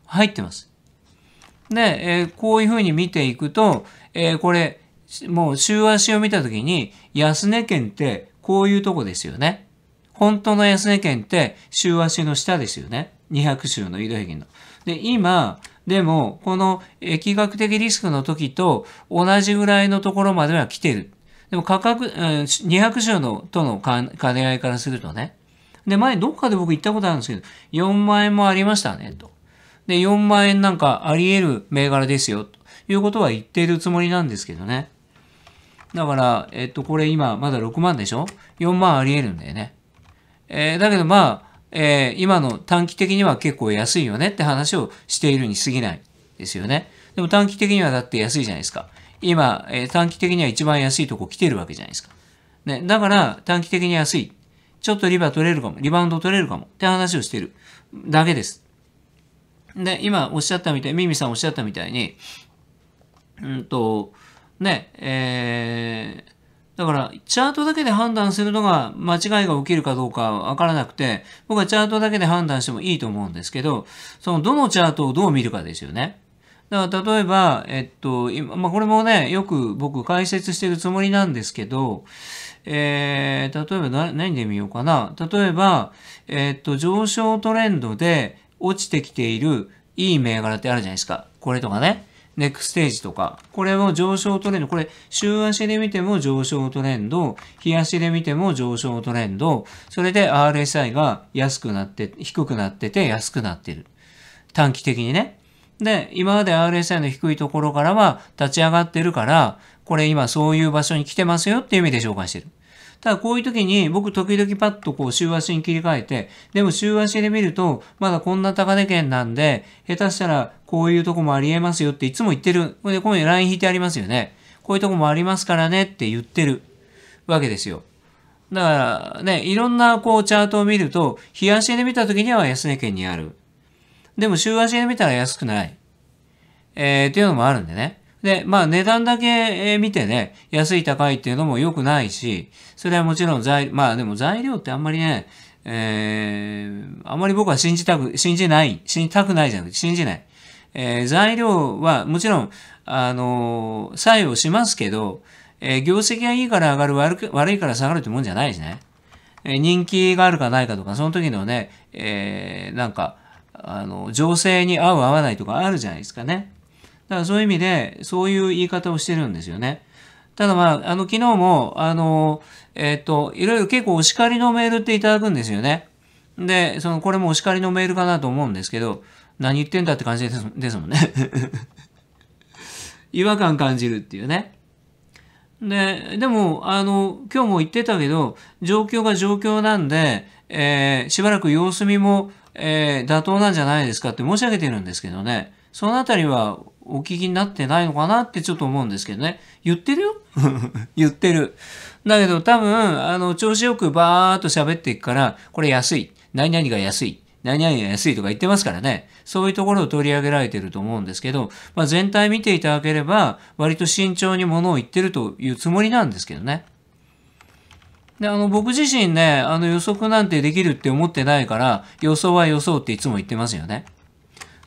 入ってます。で、えー、こういうふうに見ていくと、えー、これ、もう週足を見たときに、安値圏ってこういうとこですよね。本当の安値圏って週足の下ですよね。200週の移動平均の。で、今、でも、この疫学的リスクの時と同じぐらいのところまでは来てる。でも価格、200週のとの兼ね合いからするとね。で、前どっかで僕行ったことあるんですけど、4万円もありましたね、と。で、4万円なんかあり得る銘柄ですよ、ということは言っているつもりなんですけどね。だから、えっと、これ今、まだ6万でしょ ?4 万あり得るんだよね。えー、だけどまあ、えー、今の短期的には結構安いよねって話をしているに過ぎないですよね。でも短期的にはだって安いじゃないですか。今、えー、短期的には一番安いとこ来てるわけじゃないですか。ね、だから短期的に安い。ちょっとリバ取れるかも、リバウンド取れるかもって話をしてるだけです。で、今おっしゃったみたい、ミミさんおっしゃったみたいに、うんと、ね、えー、だから、チャートだけで判断するのが間違いが起きるかどうかわからなくて、僕はチャートだけで判断してもいいと思うんですけど、そのどのチャートをどう見るかですよね。だから例えば、えっと、今、まあ、これもね、よく僕解説してるつもりなんですけど、えー、例えば何で見ようかな。例えば、えっと、上昇トレンドで落ちてきているいい銘柄ってあるじゃないですか。これとかね。ネックステージとか、これを上昇トレンド、これ、週足で見ても上昇トレンド、日足で見ても上昇トレンド、それで RSI が安くなって、低くなってて安くなってる。短期的にね。で、今まで RSI の低いところからは立ち上がってるから、これ今そういう場所に来てますよっていう意味で紹介してる。ただこういう時に僕時々パッとこう週足に切り替えて、でも週足で見ると、まだこんな高値圏なんで、下手したらこういうとこもありえますよっていつも言ってる。これで、こういうライン引いてありますよね。こういうとこもありますからねって言ってるわけですよ。だからね、いろんなこうチャートを見ると、日足で見た時には安値圏にある。でも週足で見たら安くない。えー、っていうのもあるんでね。で、まあ値段だけ見てね、安い高いっていうのも良くないし、それはもちろん材、まあでも材料ってあんまりね、えー、あんまり僕は信じたく、信じない、信じたくないじゃなくて信じない。えー、材料はもちろん、あのー、作用しますけど、えー、業績がいいから上がる悪、く、悪いから下がるってもんじゃないしね。えー、人気があるかないかとか、その時のね、えー、なんか、あの、情勢に合う合わないとかあるじゃないですかね。だからそういう意味で、そういう言い方をしてるんですよね。ただまあ、あの、昨日も、あの、えっ、ー、と、いろいろ結構お叱りのメールっていただくんですよね。で、その、これもお叱りのメールかなと思うんですけど、何言ってんだって感じですですもんね。違和感感じるっていうね。で、でも、あの、今日も言ってたけど、状況が状況なんで、えー、しばらく様子見も、えー、妥当なんじゃないですかって申し上げてるんですけどね、そのあたりはお聞きになってないのかなってちょっと思うんですけどね。言ってるよ 言ってる。だけど多分、あの、調子よくバーっと喋っていくから、これ安い。何々が安い。何々が安いとか言ってますからね。そういうところを取り上げられてると思うんですけど、まあ、全体見ていただければ、割と慎重にものを言ってるというつもりなんですけどね。で、あの、僕自身ね、あの予測なんてできるって思ってないから、予想は予想っていつも言ってますよね。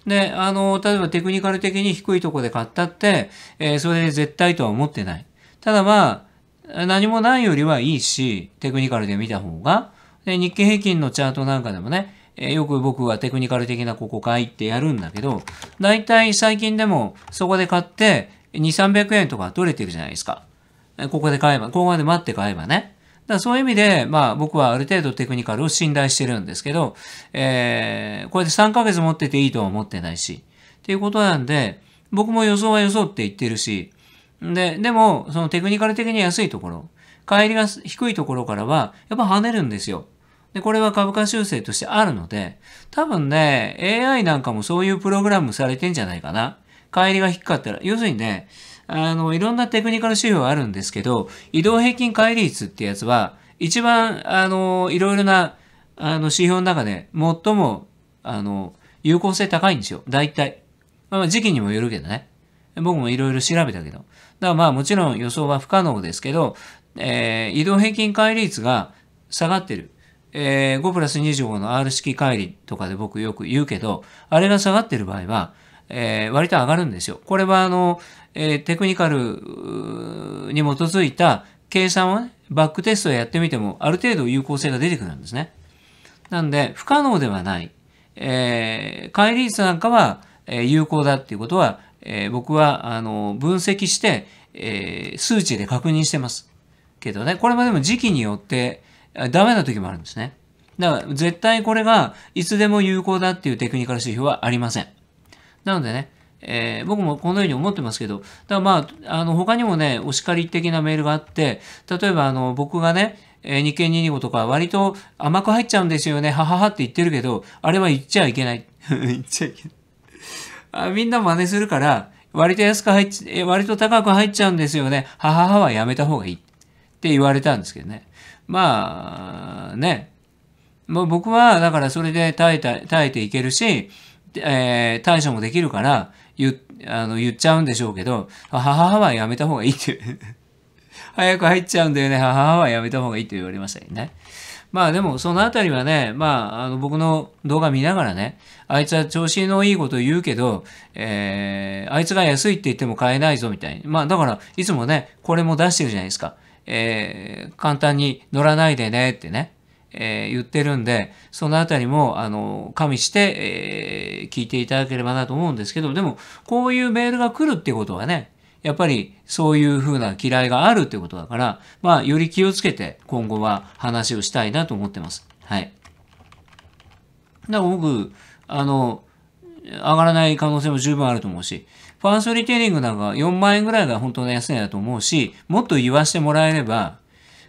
で、あの、例えばテクニカル的に低いとこで買ったって、えー、それで絶対とは思ってない。ただまあ、何もないよりはいいし、テクニカルで見た方が。で、日経平均のチャートなんかでもね、えー、よく僕はテクニカル的なここ買いってやるんだけど、だいたい最近でもそこで買って、2、300円とか取れてるじゃないですか。ここで買えば、ここまで待って買えばね。だそういう意味で、まあ僕はある程度テクニカルを信頼してるんですけど、えー、これで3ヶ月持ってていいとは思ってないし、っていうことなんで、僕も予想は予想って言ってるし、で、でも、そのテクニカル的に安いところ、帰りが低いところからは、やっぱ跳ねるんですよ。で、これは株価修正としてあるので、多分ね、AI なんかもそういうプログラムされてんじゃないかな。帰りが低かったら、要するにね、あの、いろんなテクニカル指標があるんですけど、移動平均乖離率ってやつは、一番、あの、いろいろな、あの、指標の中で、最も、あの、有効性高いんですよ。大体。まあ、時期にもよるけどね。僕もいろいろ調べたけど。だからまあ、もちろん予想は不可能ですけど、えー、移動平均乖離率が下がってる。えー、5プラス25の R 式乖離とかで僕よく言うけど、あれが下がってる場合は、えー、割と上がるんですよ。これはあの、えー、テクニカルに基づいた計算をね、バックテストをやってみても、ある程度有効性が出てくるんですね。なんで、不可能ではない。えー、乖離率なんかは、えー、有効だっていうことは、えー、僕は、あの、分析して、えー、数値で確認してます。けどね、これもでも時期によって、ダメな時もあるんですね。だから、絶対これが、いつでも有効だっていうテクニカル指標はありません。なのでね、えー、僕もこのように思ってますけど、だまあ、あの、他にもね、お叱り的なメールがあって、例えばあの、僕がね、えー、二軒二二五とか割と甘く入っちゃうんですよね、はははって言ってるけど、あれは言っちゃいけない。言っちゃいけないあ。みんな真似するから、割と安く入っえ割と高く入っちゃうんですよね、ははははやめた方がいい。って言われたんですけどね。まあ、ね。まあ、僕は、だからそれで耐えた、耐えていけるし、えー、対処もできるから、言あの言っちゃうんでしょうけど、母はやめた方がいいって 早く入っちゃうんだよね、母はやめた方がいいって言われましたよね。まあでもそのあたりはね、まああの僕の動画見ながらね、あいつは調子のいいこと言うけど、えー、あいつが安いって言っても買えないぞみたいに。まあだからいつもね、これも出してるじゃないですか。えー、簡単に乗らないでねってね。えー、言ってるんで、そのあたりも、あの、加味して、えー、聞いていただければなと思うんですけど、でも、こういうメールが来るってことはね、やっぱりそういうふうな嫌いがあるってことだから、まあ、より気をつけて今後は話をしたいなと思ってます。はい。だから僕、あの、上がらない可能性も十分あると思うし、ファーストリテイリングなんか4万円ぐらいが本当の安値だと思うし、もっと言わしてもらえれば、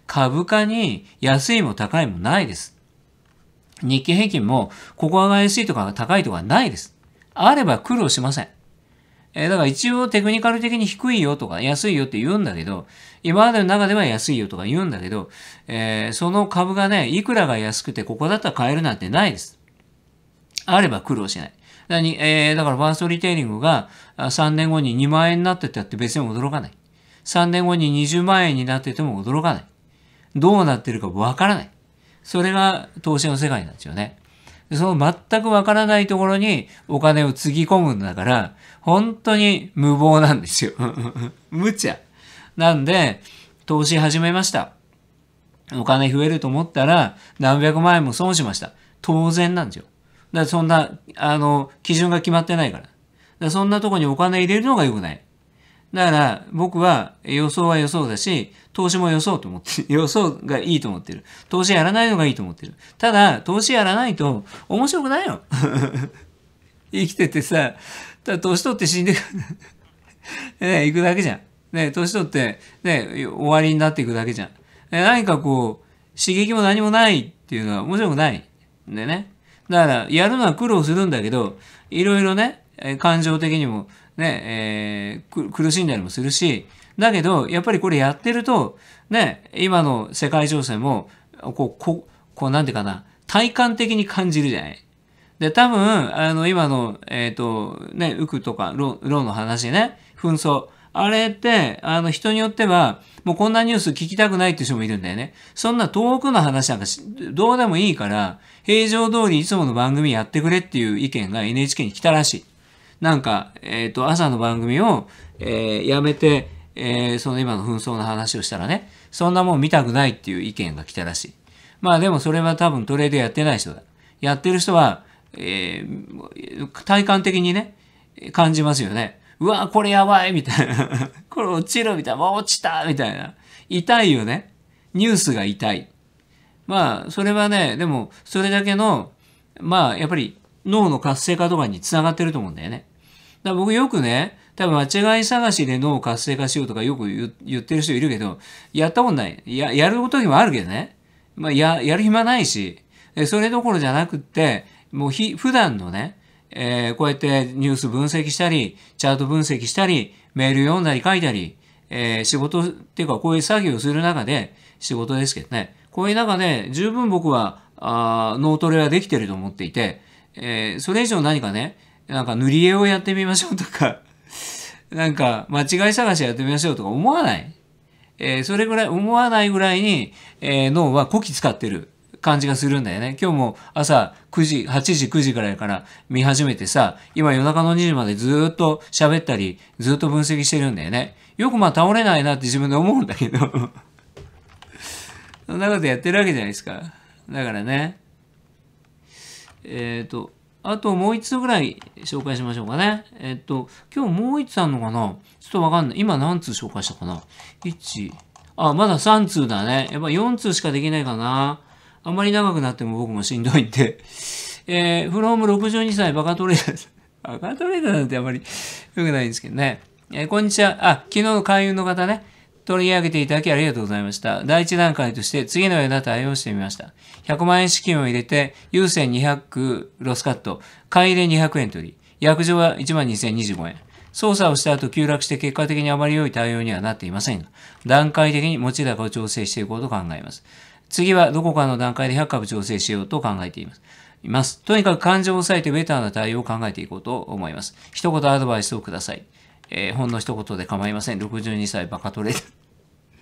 株価に安いも高いもないです。日経平均も、ここが安いとか高いとかないです。あれば苦労しません。えだから一応テクニカル的に低いよとか安いよって言うんだけど、今までの中では安いよとか言うんだけど、えー、その株がね、いくらが安くてここだったら買えるなんてないです。あれば苦労しない。だにえー、だからファーストリテイリングが3年後に2万円になってたって別に驚かない。3年後に20万円になってても驚かない。どうなってるかわからない。それが投資の世界なんですよね。その全くわからないところにお金をつぎ込むんだから、本当に無謀なんですよ。無茶。なんで、投資始めました。お金増えると思ったら、何百万円も損しました。当然なんですよ。だからそんな、あの、基準が決まってないから。だからそんなとこにお金入れるのが良くない。だから、僕は予想は予想だし、投資も予想と思って 予想がいいと思ってる。投資やらないのがいいと思ってる。ただ、投資やらないと面白くないの。生きててさ、ただ年取って死んでくる。ね、行くだけじゃん。ね、年取って、ね、終わりになっていくだけじゃん。何かこう、刺激も何もないっていうのは面白くない。んでね。だから、やるのは苦労するんだけど、いろいろね、感情的にも、ね、えー、苦しんだりもするし、だけど、やっぱりこれやってると、ね、今の世界情勢も、こう、こうこうなんていうかな、体感的に感じるじゃない。で、多分、あの、今の、えっ、ー、と、ね、ウクとかロ、ロの話ね、紛争。あれって、あの、人によっては、もうこんなニュース聞きたくないって人もいるんだよね。そんな遠くの話なんかどうでもいいから、平常通りいつもの番組やってくれっていう意見が NHK に来たらしい。なんか、えっ、ー、と、朝の番組を、えー、やめて、えー、その今の紛争の話をしたらね、そんなもん見たくないっていう意見が来たらしい。まあでもそれは多分トレードやってない人だ。やってる人は、えー、体感的にね、感じますよね。うわ、これやばいみたいな。これ落ちるみたいな。落ちたみたいな。痛いよね。ニュースが痛い。まあ、それはね、でも、それだけの、まあ、やっぱり脳の活性化とかにつながってると思うんだよね。だから僕よくね、多分間違い探しで脳を活性化しようとかよく言ってる人いるけど、やったことない。や、やる時もあるけどね。まあ、や、やる暇ないし、それどころじゃなくって、もうひ、普段のね、えー、こうやってニュース分析したり、チャート分析したり、メール読んだり書いたり、えー、仕事っていうかこういう作業をする中で、仕事ですけどね、こういう中で十分僕は、あ脳トレはできてると思っていて、えー、それ以上何かね、なんか塗り絵をやってみましょうとか なんか間違い探しやってみましょうとか思わない。えー、それぐらい、思わないぐらいに、えー、脳はこき使ってる感じがするんだよね。今日も朝9時、8時、9時ぐらいから見始めてさ、今夜中の2時までずっと喋ったり、ずっと分析してるんだよね。よくまあ倒れないなって自分で思うんだけど そんなことやってるわけじゃないですか。だからね。えっ、ー、と、あともう一つぐらい紹介しましょうかね。えっ、ー、と、今日もう一つあるのかなちょっとわかんない。今何通紹介したかな ?1、あ、まだ3通だね。やっぱ4通しかできないかな。あんまり長くなっても僕もしんどいんで。えー、フローム62歳バカトレーダー。バカトレーダーなんてあんまり良くないんですけどね。えー、こんにちは。あ、昨日の開運の方ね。取り上げていただきありがとうございました。第一段階として次のような対応をしてみました。100万円資金を入れて、優先200ロスカット、買い入れ200円取り、約定は12,025円。操作をした後急落して結果的にあまり良い対応にはなっていませんが、段階的に持ち高を調整していこうと考えます。次はどこかの段階で100株調整しようと考えています。います。とにかく感情を抑えてベターな対応を考えていこうと思います。一言アドバイスをください。えー、ほんの一言で構いません。62歳バカトレーダー。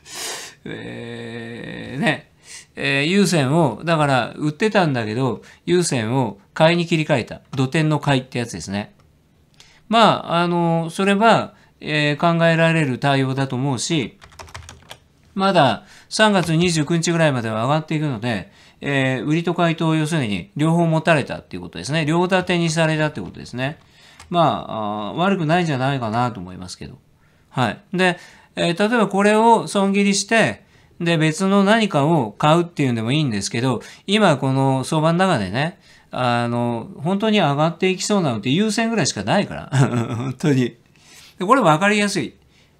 えー、ね。えー、優先を、だから、売ってたんだけど、優先を買いに切り替えた。土点の買いってやつですね。まあ、あの、それは、えー、考えられる対応だと思うし、まだ3月29日ぐらいまでは上がっていくので、えー、売りと買いと、要するに、両方持たれたっていうことですね。両立てにされたってことですね。まあ、悪くないんじゃないかなと思いますけど。はい。で、えー、例えばこれを損切りして、で、別の何かを買うっていうんでもいいんですけど、今この相場の中でね、あの、本当に上がっていきそうなのって優先ぐらいしかないから。本当に。これ分かりやすい。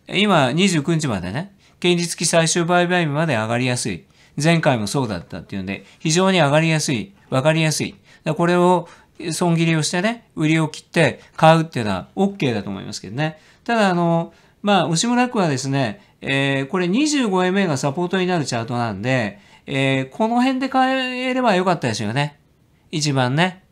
今29日までね、現実期最終売買日まで上がりやすい。前回もそうだったっていうんで、非常に上がりやすい。分かりやすい。これを損切りをしてね、売りを切って買うっていうのは OK だと思いますけどね。ただ、あの、まあ、牛村区はですね、えー、これ 25MA がサポートになるチャートなんで、えー、この辺で買えればよかったですよね。一番ね。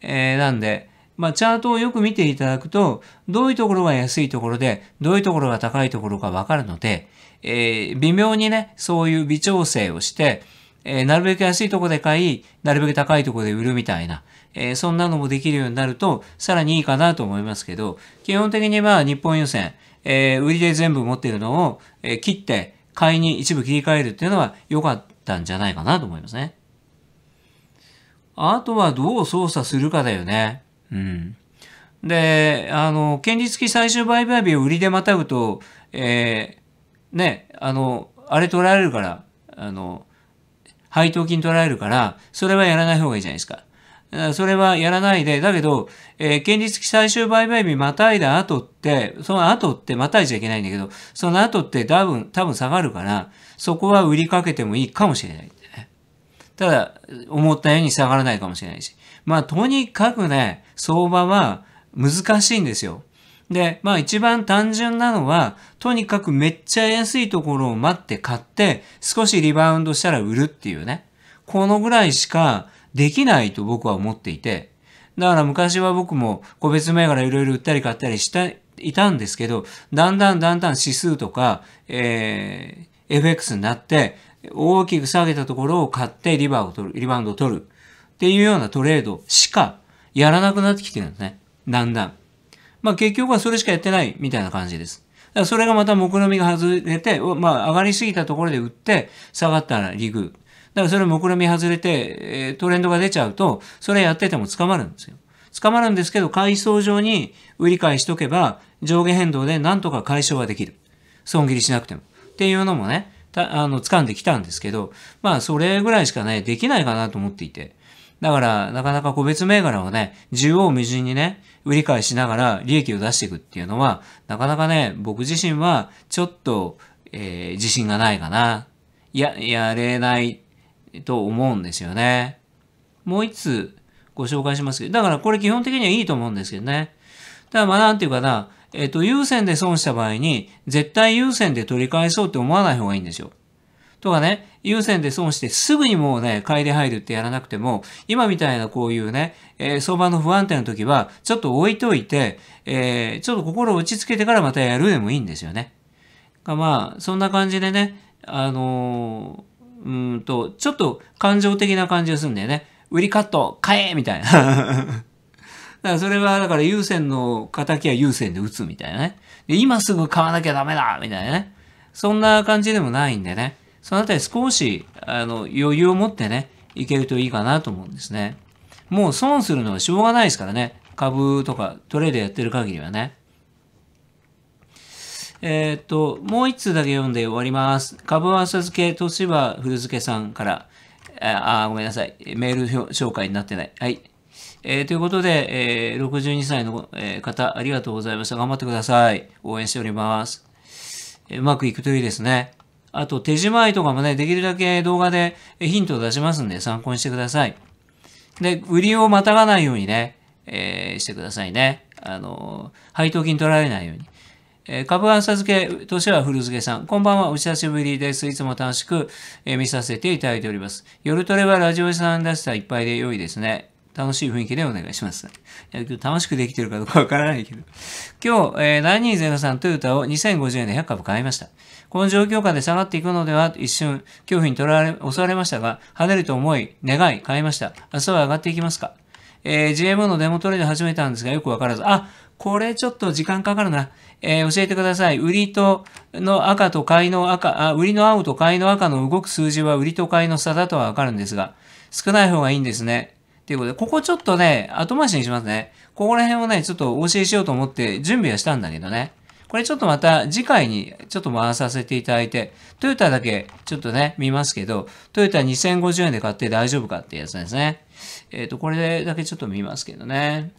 えー、なんで、まあ、チャートをよく見ていただくと、どういうところが安いところで、どういうところが高いところかわかるので、えー、微妙にね、そういう微調整をして、えー、なるべく安いところで買い、なるべく高いところで売るみたいな、えー、そんなのもできるようになると、さらにいいかなと思いますけど、基本的には日本予選、えー、売りで全部持ってるのを、えー、切って、買いに一部切り替えるっていうのは良かったんじゃないかなと思いますね。あとはどう操作するかだよね。うん。で、あの、権利付き最終売買日を売りでまたぐと、えー、ね、あの、あれ取られるから、あの、配当金取られるから、それはやらない方がいいじゃないですか。それはやらないで、だけど、えー、権利付き最終売買日またいだ後って、その後ってまたいじゃいけないんだけど、その後って多分、多分下がるから、そこは売りかけてもいいかもしれない、ね。ただ、思ったように下がらないかもしれないし。まあ、とにかくね、相場は難しいんですよ。で、まあ一番単純なのは、とにかくめっちゃ安いところを待って買って、少しリバウンドしたら売るっていうね。このぐらいしか、できないと僕は思っていて、だから昔は僕も個別銘柄いろいろ売ったり買ったりしたいたんですけど、だんだんだんだん指数とか、えー、FX になって、大きく下げたところを買ってリバーを取るリバウンドを取るっていうようなトレードしかやらなくなってきてるんですね。だんだん。まあ結局はそれしかやってないみたいな感じです。だからそれがまた目論見みが外れて、まあ上がりすぎたところで売って、下がったらリグ。だからそれ目論見外れて、えトレンドが出ちゃうと、それやってても捕まるんですよ。捕まるんですけど、階層上に売り買いしとけば、上下変動でなんとか解消はできる。損切りしなくても。っていうのもね、たあの掴んできたんですけど、まあ、それぐらいしかね、できないかなと思っていて。だから、なかなか個別銘柄をね、縦横無尽にね、売り買いしながら利益を出していくっていうのは、なかなかね、僕自身はちょっと、えー、自信がないかな。や、やれないと思うんですよね。もう一つご紹介しますけど、だからこれ基本的にはいいと思うんですけどね。ただまあなんていうかな、えっ、と、優先で損した場合に、絶対優先で取り返そうって思わない方がいいんですよ。とかね、優先で損してすぐにもうね、買いで入るってやらなくても、今みたいなこういうね、えー、相場の不安定の時は、ちょっと置いといて、えー、ちょっと心を落ち着けてからまたやるでもいいんですよね。まあ、そんな感じでね、あのーうんと、ちょっと感情的な感じがするんだよね。売りカット買えみたいな。だからそれは、だから優先の敵は優先で打つみたいなね。で、今すぐ買わなきゃダメだみたいなね。そんな感じでもないんでね。そのあたり少し、あの、余裕を持ってね、いけるといいかなと思うんですね。もう損するのはしょうがないですからね。株とかトレードやってる限りはね。えー、っと、もう一通だけ読んで終わります。株は浅漬け、年は古漬けさんから、あごめんなさい。メール紹介になってない。はい。えー、ということで、えー、62歳の、方、ありがとうございました。頑張ってください。応援しております。うまくいくといいですね。あと、手仕舞いとかもね、できるだけ動画でヒントを出しますんで、参考にしてください。で、売りをまたがないようにね、えー、してくださいね。あの、配当金取られないように。えー、株朝付けとしては古漬さん。こんばんは、お久しぶりです。いつも楽しく、え見させていただいております。夜トレはラジオさんらしさいっぱいで良いですね。楽しい雰囲気でお願いします。楽しくできてるかどうかわからないけど。今日、えー、7203トヨタを2050円で100株買いました。この状況下で下がっていくのでは一瞬恐怖に取られ、襲われましたが、跳ねると思い、願い、買いました。明日は上がっていきますか。えー、GM のデモトレード始めたんですが、よくわからず、あ、これちょっと時間かかるな。えー、教えてください。売りとの赤と買いの赤あ、売りの青と買いの赤の動く数字は売りと買いの差だとはわかるんですが、少ない方がいいんですね。ということで、ここちょっとね、後回しにしますね。ここら辺をね、ちょっとお教えしようと思って準備はしたんだけどね。これちょっとまた次回にちょっと回させていただいて、トヨタだけちょっとね、見ますけど、トヨタ2050円で買って大丈夫かってやつですね。えっ、ー、と、これだけちょっと見ますけどね。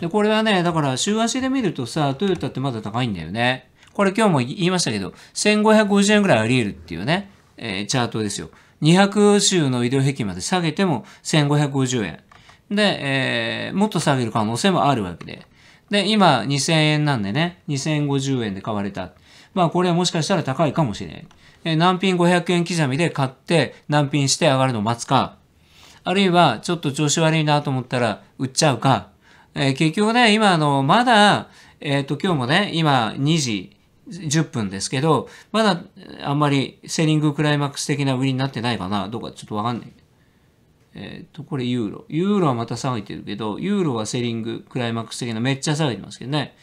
で、これはね、だから週足で見るとさ、トヨタってまだ高いんだよね。これ今日も言いましたけど、1550円ぐらいあり得るっていうね、えー、チャートですよ。200週の移動平均まで下げても1550円。で、えー、もっと下げる可能性もあるわけで。で、今2000円なんでね、2050円で買われた。まあこれはもしかしたら高いかもしれん。えー、難品500円刻みで買って、難品して上がるのを待つか。あるいは、ちょっと調子悪いなと思ったら、売っちゃうか。えー、結局ね、今あの、まだ、えっ、ー、と、今日もね、今2時10分ですけど、まだあんまりセリングクライマックス的な売りになってないかな、どうかちょっとわかんない。えっ、ー、と、これユーロ。ユーロはまた騒いでるけど、ユーロはセリングクライマックス的なめっちゃ騒いてますけどね。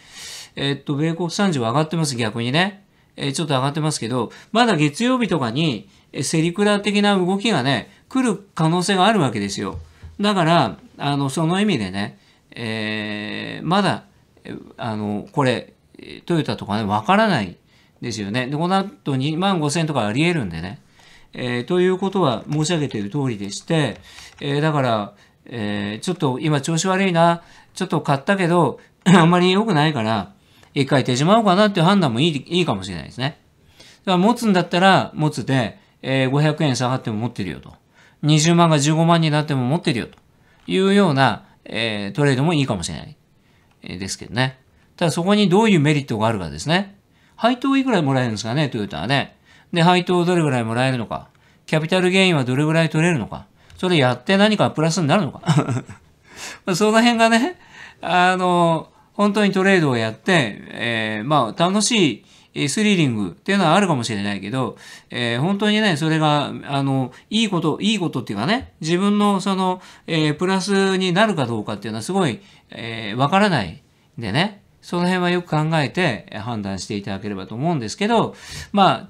えっ、と、米国30は上がってます、逆にね。えちょっと上がってますけど、まだ月曜日とかに、セリクラ的な動きがね、来る可能性があるわけですよ。だから、あの、その意味でね、えー、まだ、あの、これ、トヨタとかね、わからないですよね。で、この後2万5千とかあり得るんでね。えー、ということは申し上げている通りでして、えー、だから、えー、ちょっと今調子悪いな、ちょっと買ったけど、あんまり良くないから、一回手しまおうかなっていう判断もいいいいかもしれないですね。だから持つんだったら持つで、えー、500円下がっても持ってるよと。20万が15万になっても持ってるよというような、えー、トレードもいいかもしれない、えー、ですけどね。ただそこにどういうメリットがあるかですね。配当いくらもらえるんですかね、トヨタはね。で、配当どれぐらいもらえるのか。キャピタルゲインはどれぐらい取れるのか。それやって何かプラスになるのか。その辺がね、あの、本当にトレードをやって、えー、まあ、楽しい、えスリリングっていうのはあるかもしれないけど、えー、本当にね、それが、あの、いいこと、いいことっていうかね、自分のその、えー、プラスになるかどうかっていうのはすごい、えわ、ー、からないんでね、その辺はよく考えて判断していただければと思うんですけど、まあ、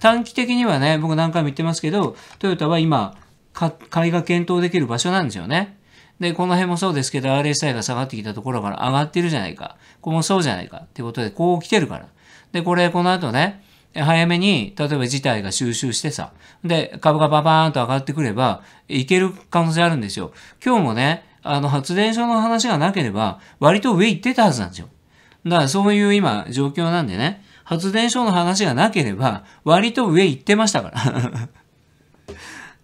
短期的にはね、僕何回も言ってますけど、トヨタは今、買いが検討できる場所なんですよね。で、この辺もそうですけど、RSI が下がってきたところから上がってるじゃないか。ここもそうじゃないか。ってことで、こう来てるから。で、これ、この後ね、早めに、例えば事態が収集してさ、で、株がババーンと上がってくれば、いける可能性あるんですよ。今日もね、あの、発電所の話がなければ、割と上行ってたはずなんですよ。だからそういう今、状況なんでね、発電所の話がなければ、割と上行ってましたから。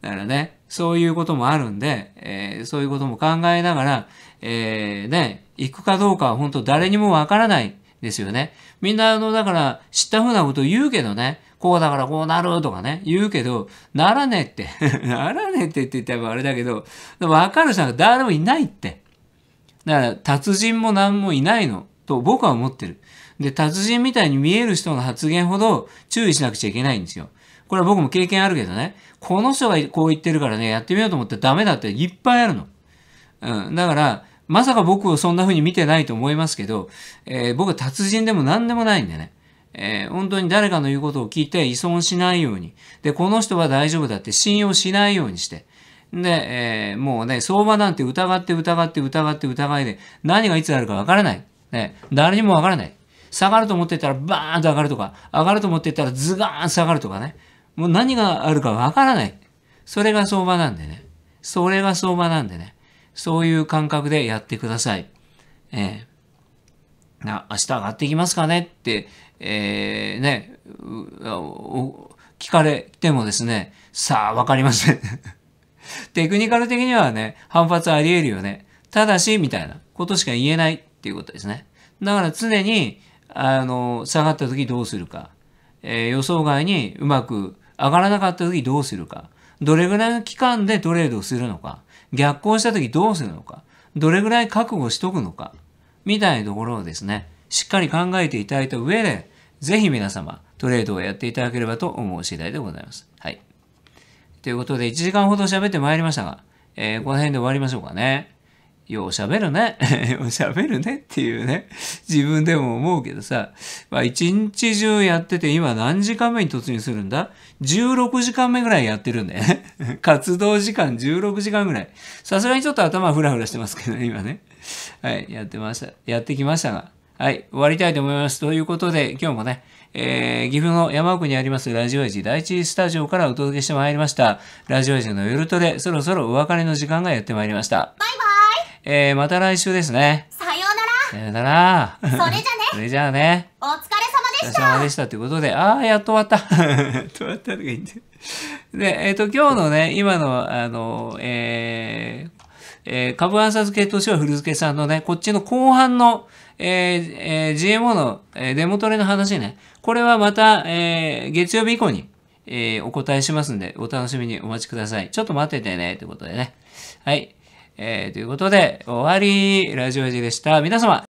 だからね、そういうこともあるんで、えー、そういうことも考えながら、えー、ね、行くかどうかは本当誰にもわからないですよね。みんな、あの、だから、知ったふうなこと言うけどね、こうだからこうなるとかね、言うけど、ならねえって。ならねえってって言ったらあれだけど、わかる人がん誰もいないって。だから、達人も何もいないの、と僕は思ってる。で、達人みたいに見える人の発言ほど注意しなくちゃいけないんですよ。これは僕も経験あるけどね、この人がこう言ってるからね、やってみようと思ってダメだっていっぱいあるの。うん。だから、まさか僕をそんな風に見てないと思いますけど、えー、僕は達人でも何でもないんでね。えー、本当に誰かの言うことを聞いて依存しないように。で、この人は大丈夫だって信用しないようにして。で、えー、もうね、相場なんて疑って疑って疑って疑いで、何がいつあるかわからない。ね、誰にもわからない。下がると思ってたらバーンと上がるとか、上がると思ってたらズガーン下がるとかね。もう何があるかわからない。それが相場なんでね。それが相場なんでね。そういう感覚でやってください。えー、な明日上がってきますかねって、えー、ね、聞かれてもですね、さあ、わかりません。テクニカル的にはね、反発あり得るよね。ただし、みたいなことしか言えないっていうことですね。だから常に、あの、下がった時どうするか。えー、予想外にうまく上がらなかった時どうするか。どれぐらいの期間でトレードするのか。逆行した時どうするのか、どれぐらい覚悟しとくのか、みたいなところをですね、しっかり考えていただいた上で、ぜひ皆様、トレードをやっていただければと思う次第でございます。はい。ということで、1時間ほど喋ってまいりましたが、えー、この辺で終わりましょうかね。よう喋るね。よう喋るねっていうね、自分でも思うけどさ、まあ一日中やってて今何時間目に突入するんだ ?16 時間目ぐらいやってるんだよね。活動時間16時間ぐらい。さすがにちょっと頭フラフラしてますけどね、今ね。はい、やってました。やってきましたが。はい、終わりたいと思います。ということで、今日もね、えー、岐阜の山奥にありますラジオエジ第一スタジオからお届けしてまいりました。ラジオエジの夜トレ、そろそろお別れの時間がやってまいりました。バイバイえー、また来週ですね。さようなら。さようなら。それじゃね。それじゃあね。お疲れ様でした。お疲れ様でした。ということで、ああ、やっと終わった。っと終わったとか言って。で、えっ、ー、と、今日のね、今の、あの、えー、えー、株暗殺系としては古漬さんのね、こっちの後半の、えーえー、GMO の、えー、デモトレの話ね、これはまた、えー、月曜日以降に、えー、お答えしますんで、お楽しみにお待ちください。ちょっと待っててね、ということでね。はい。えー、ということで、終わり、ラジオ時でした。皆様、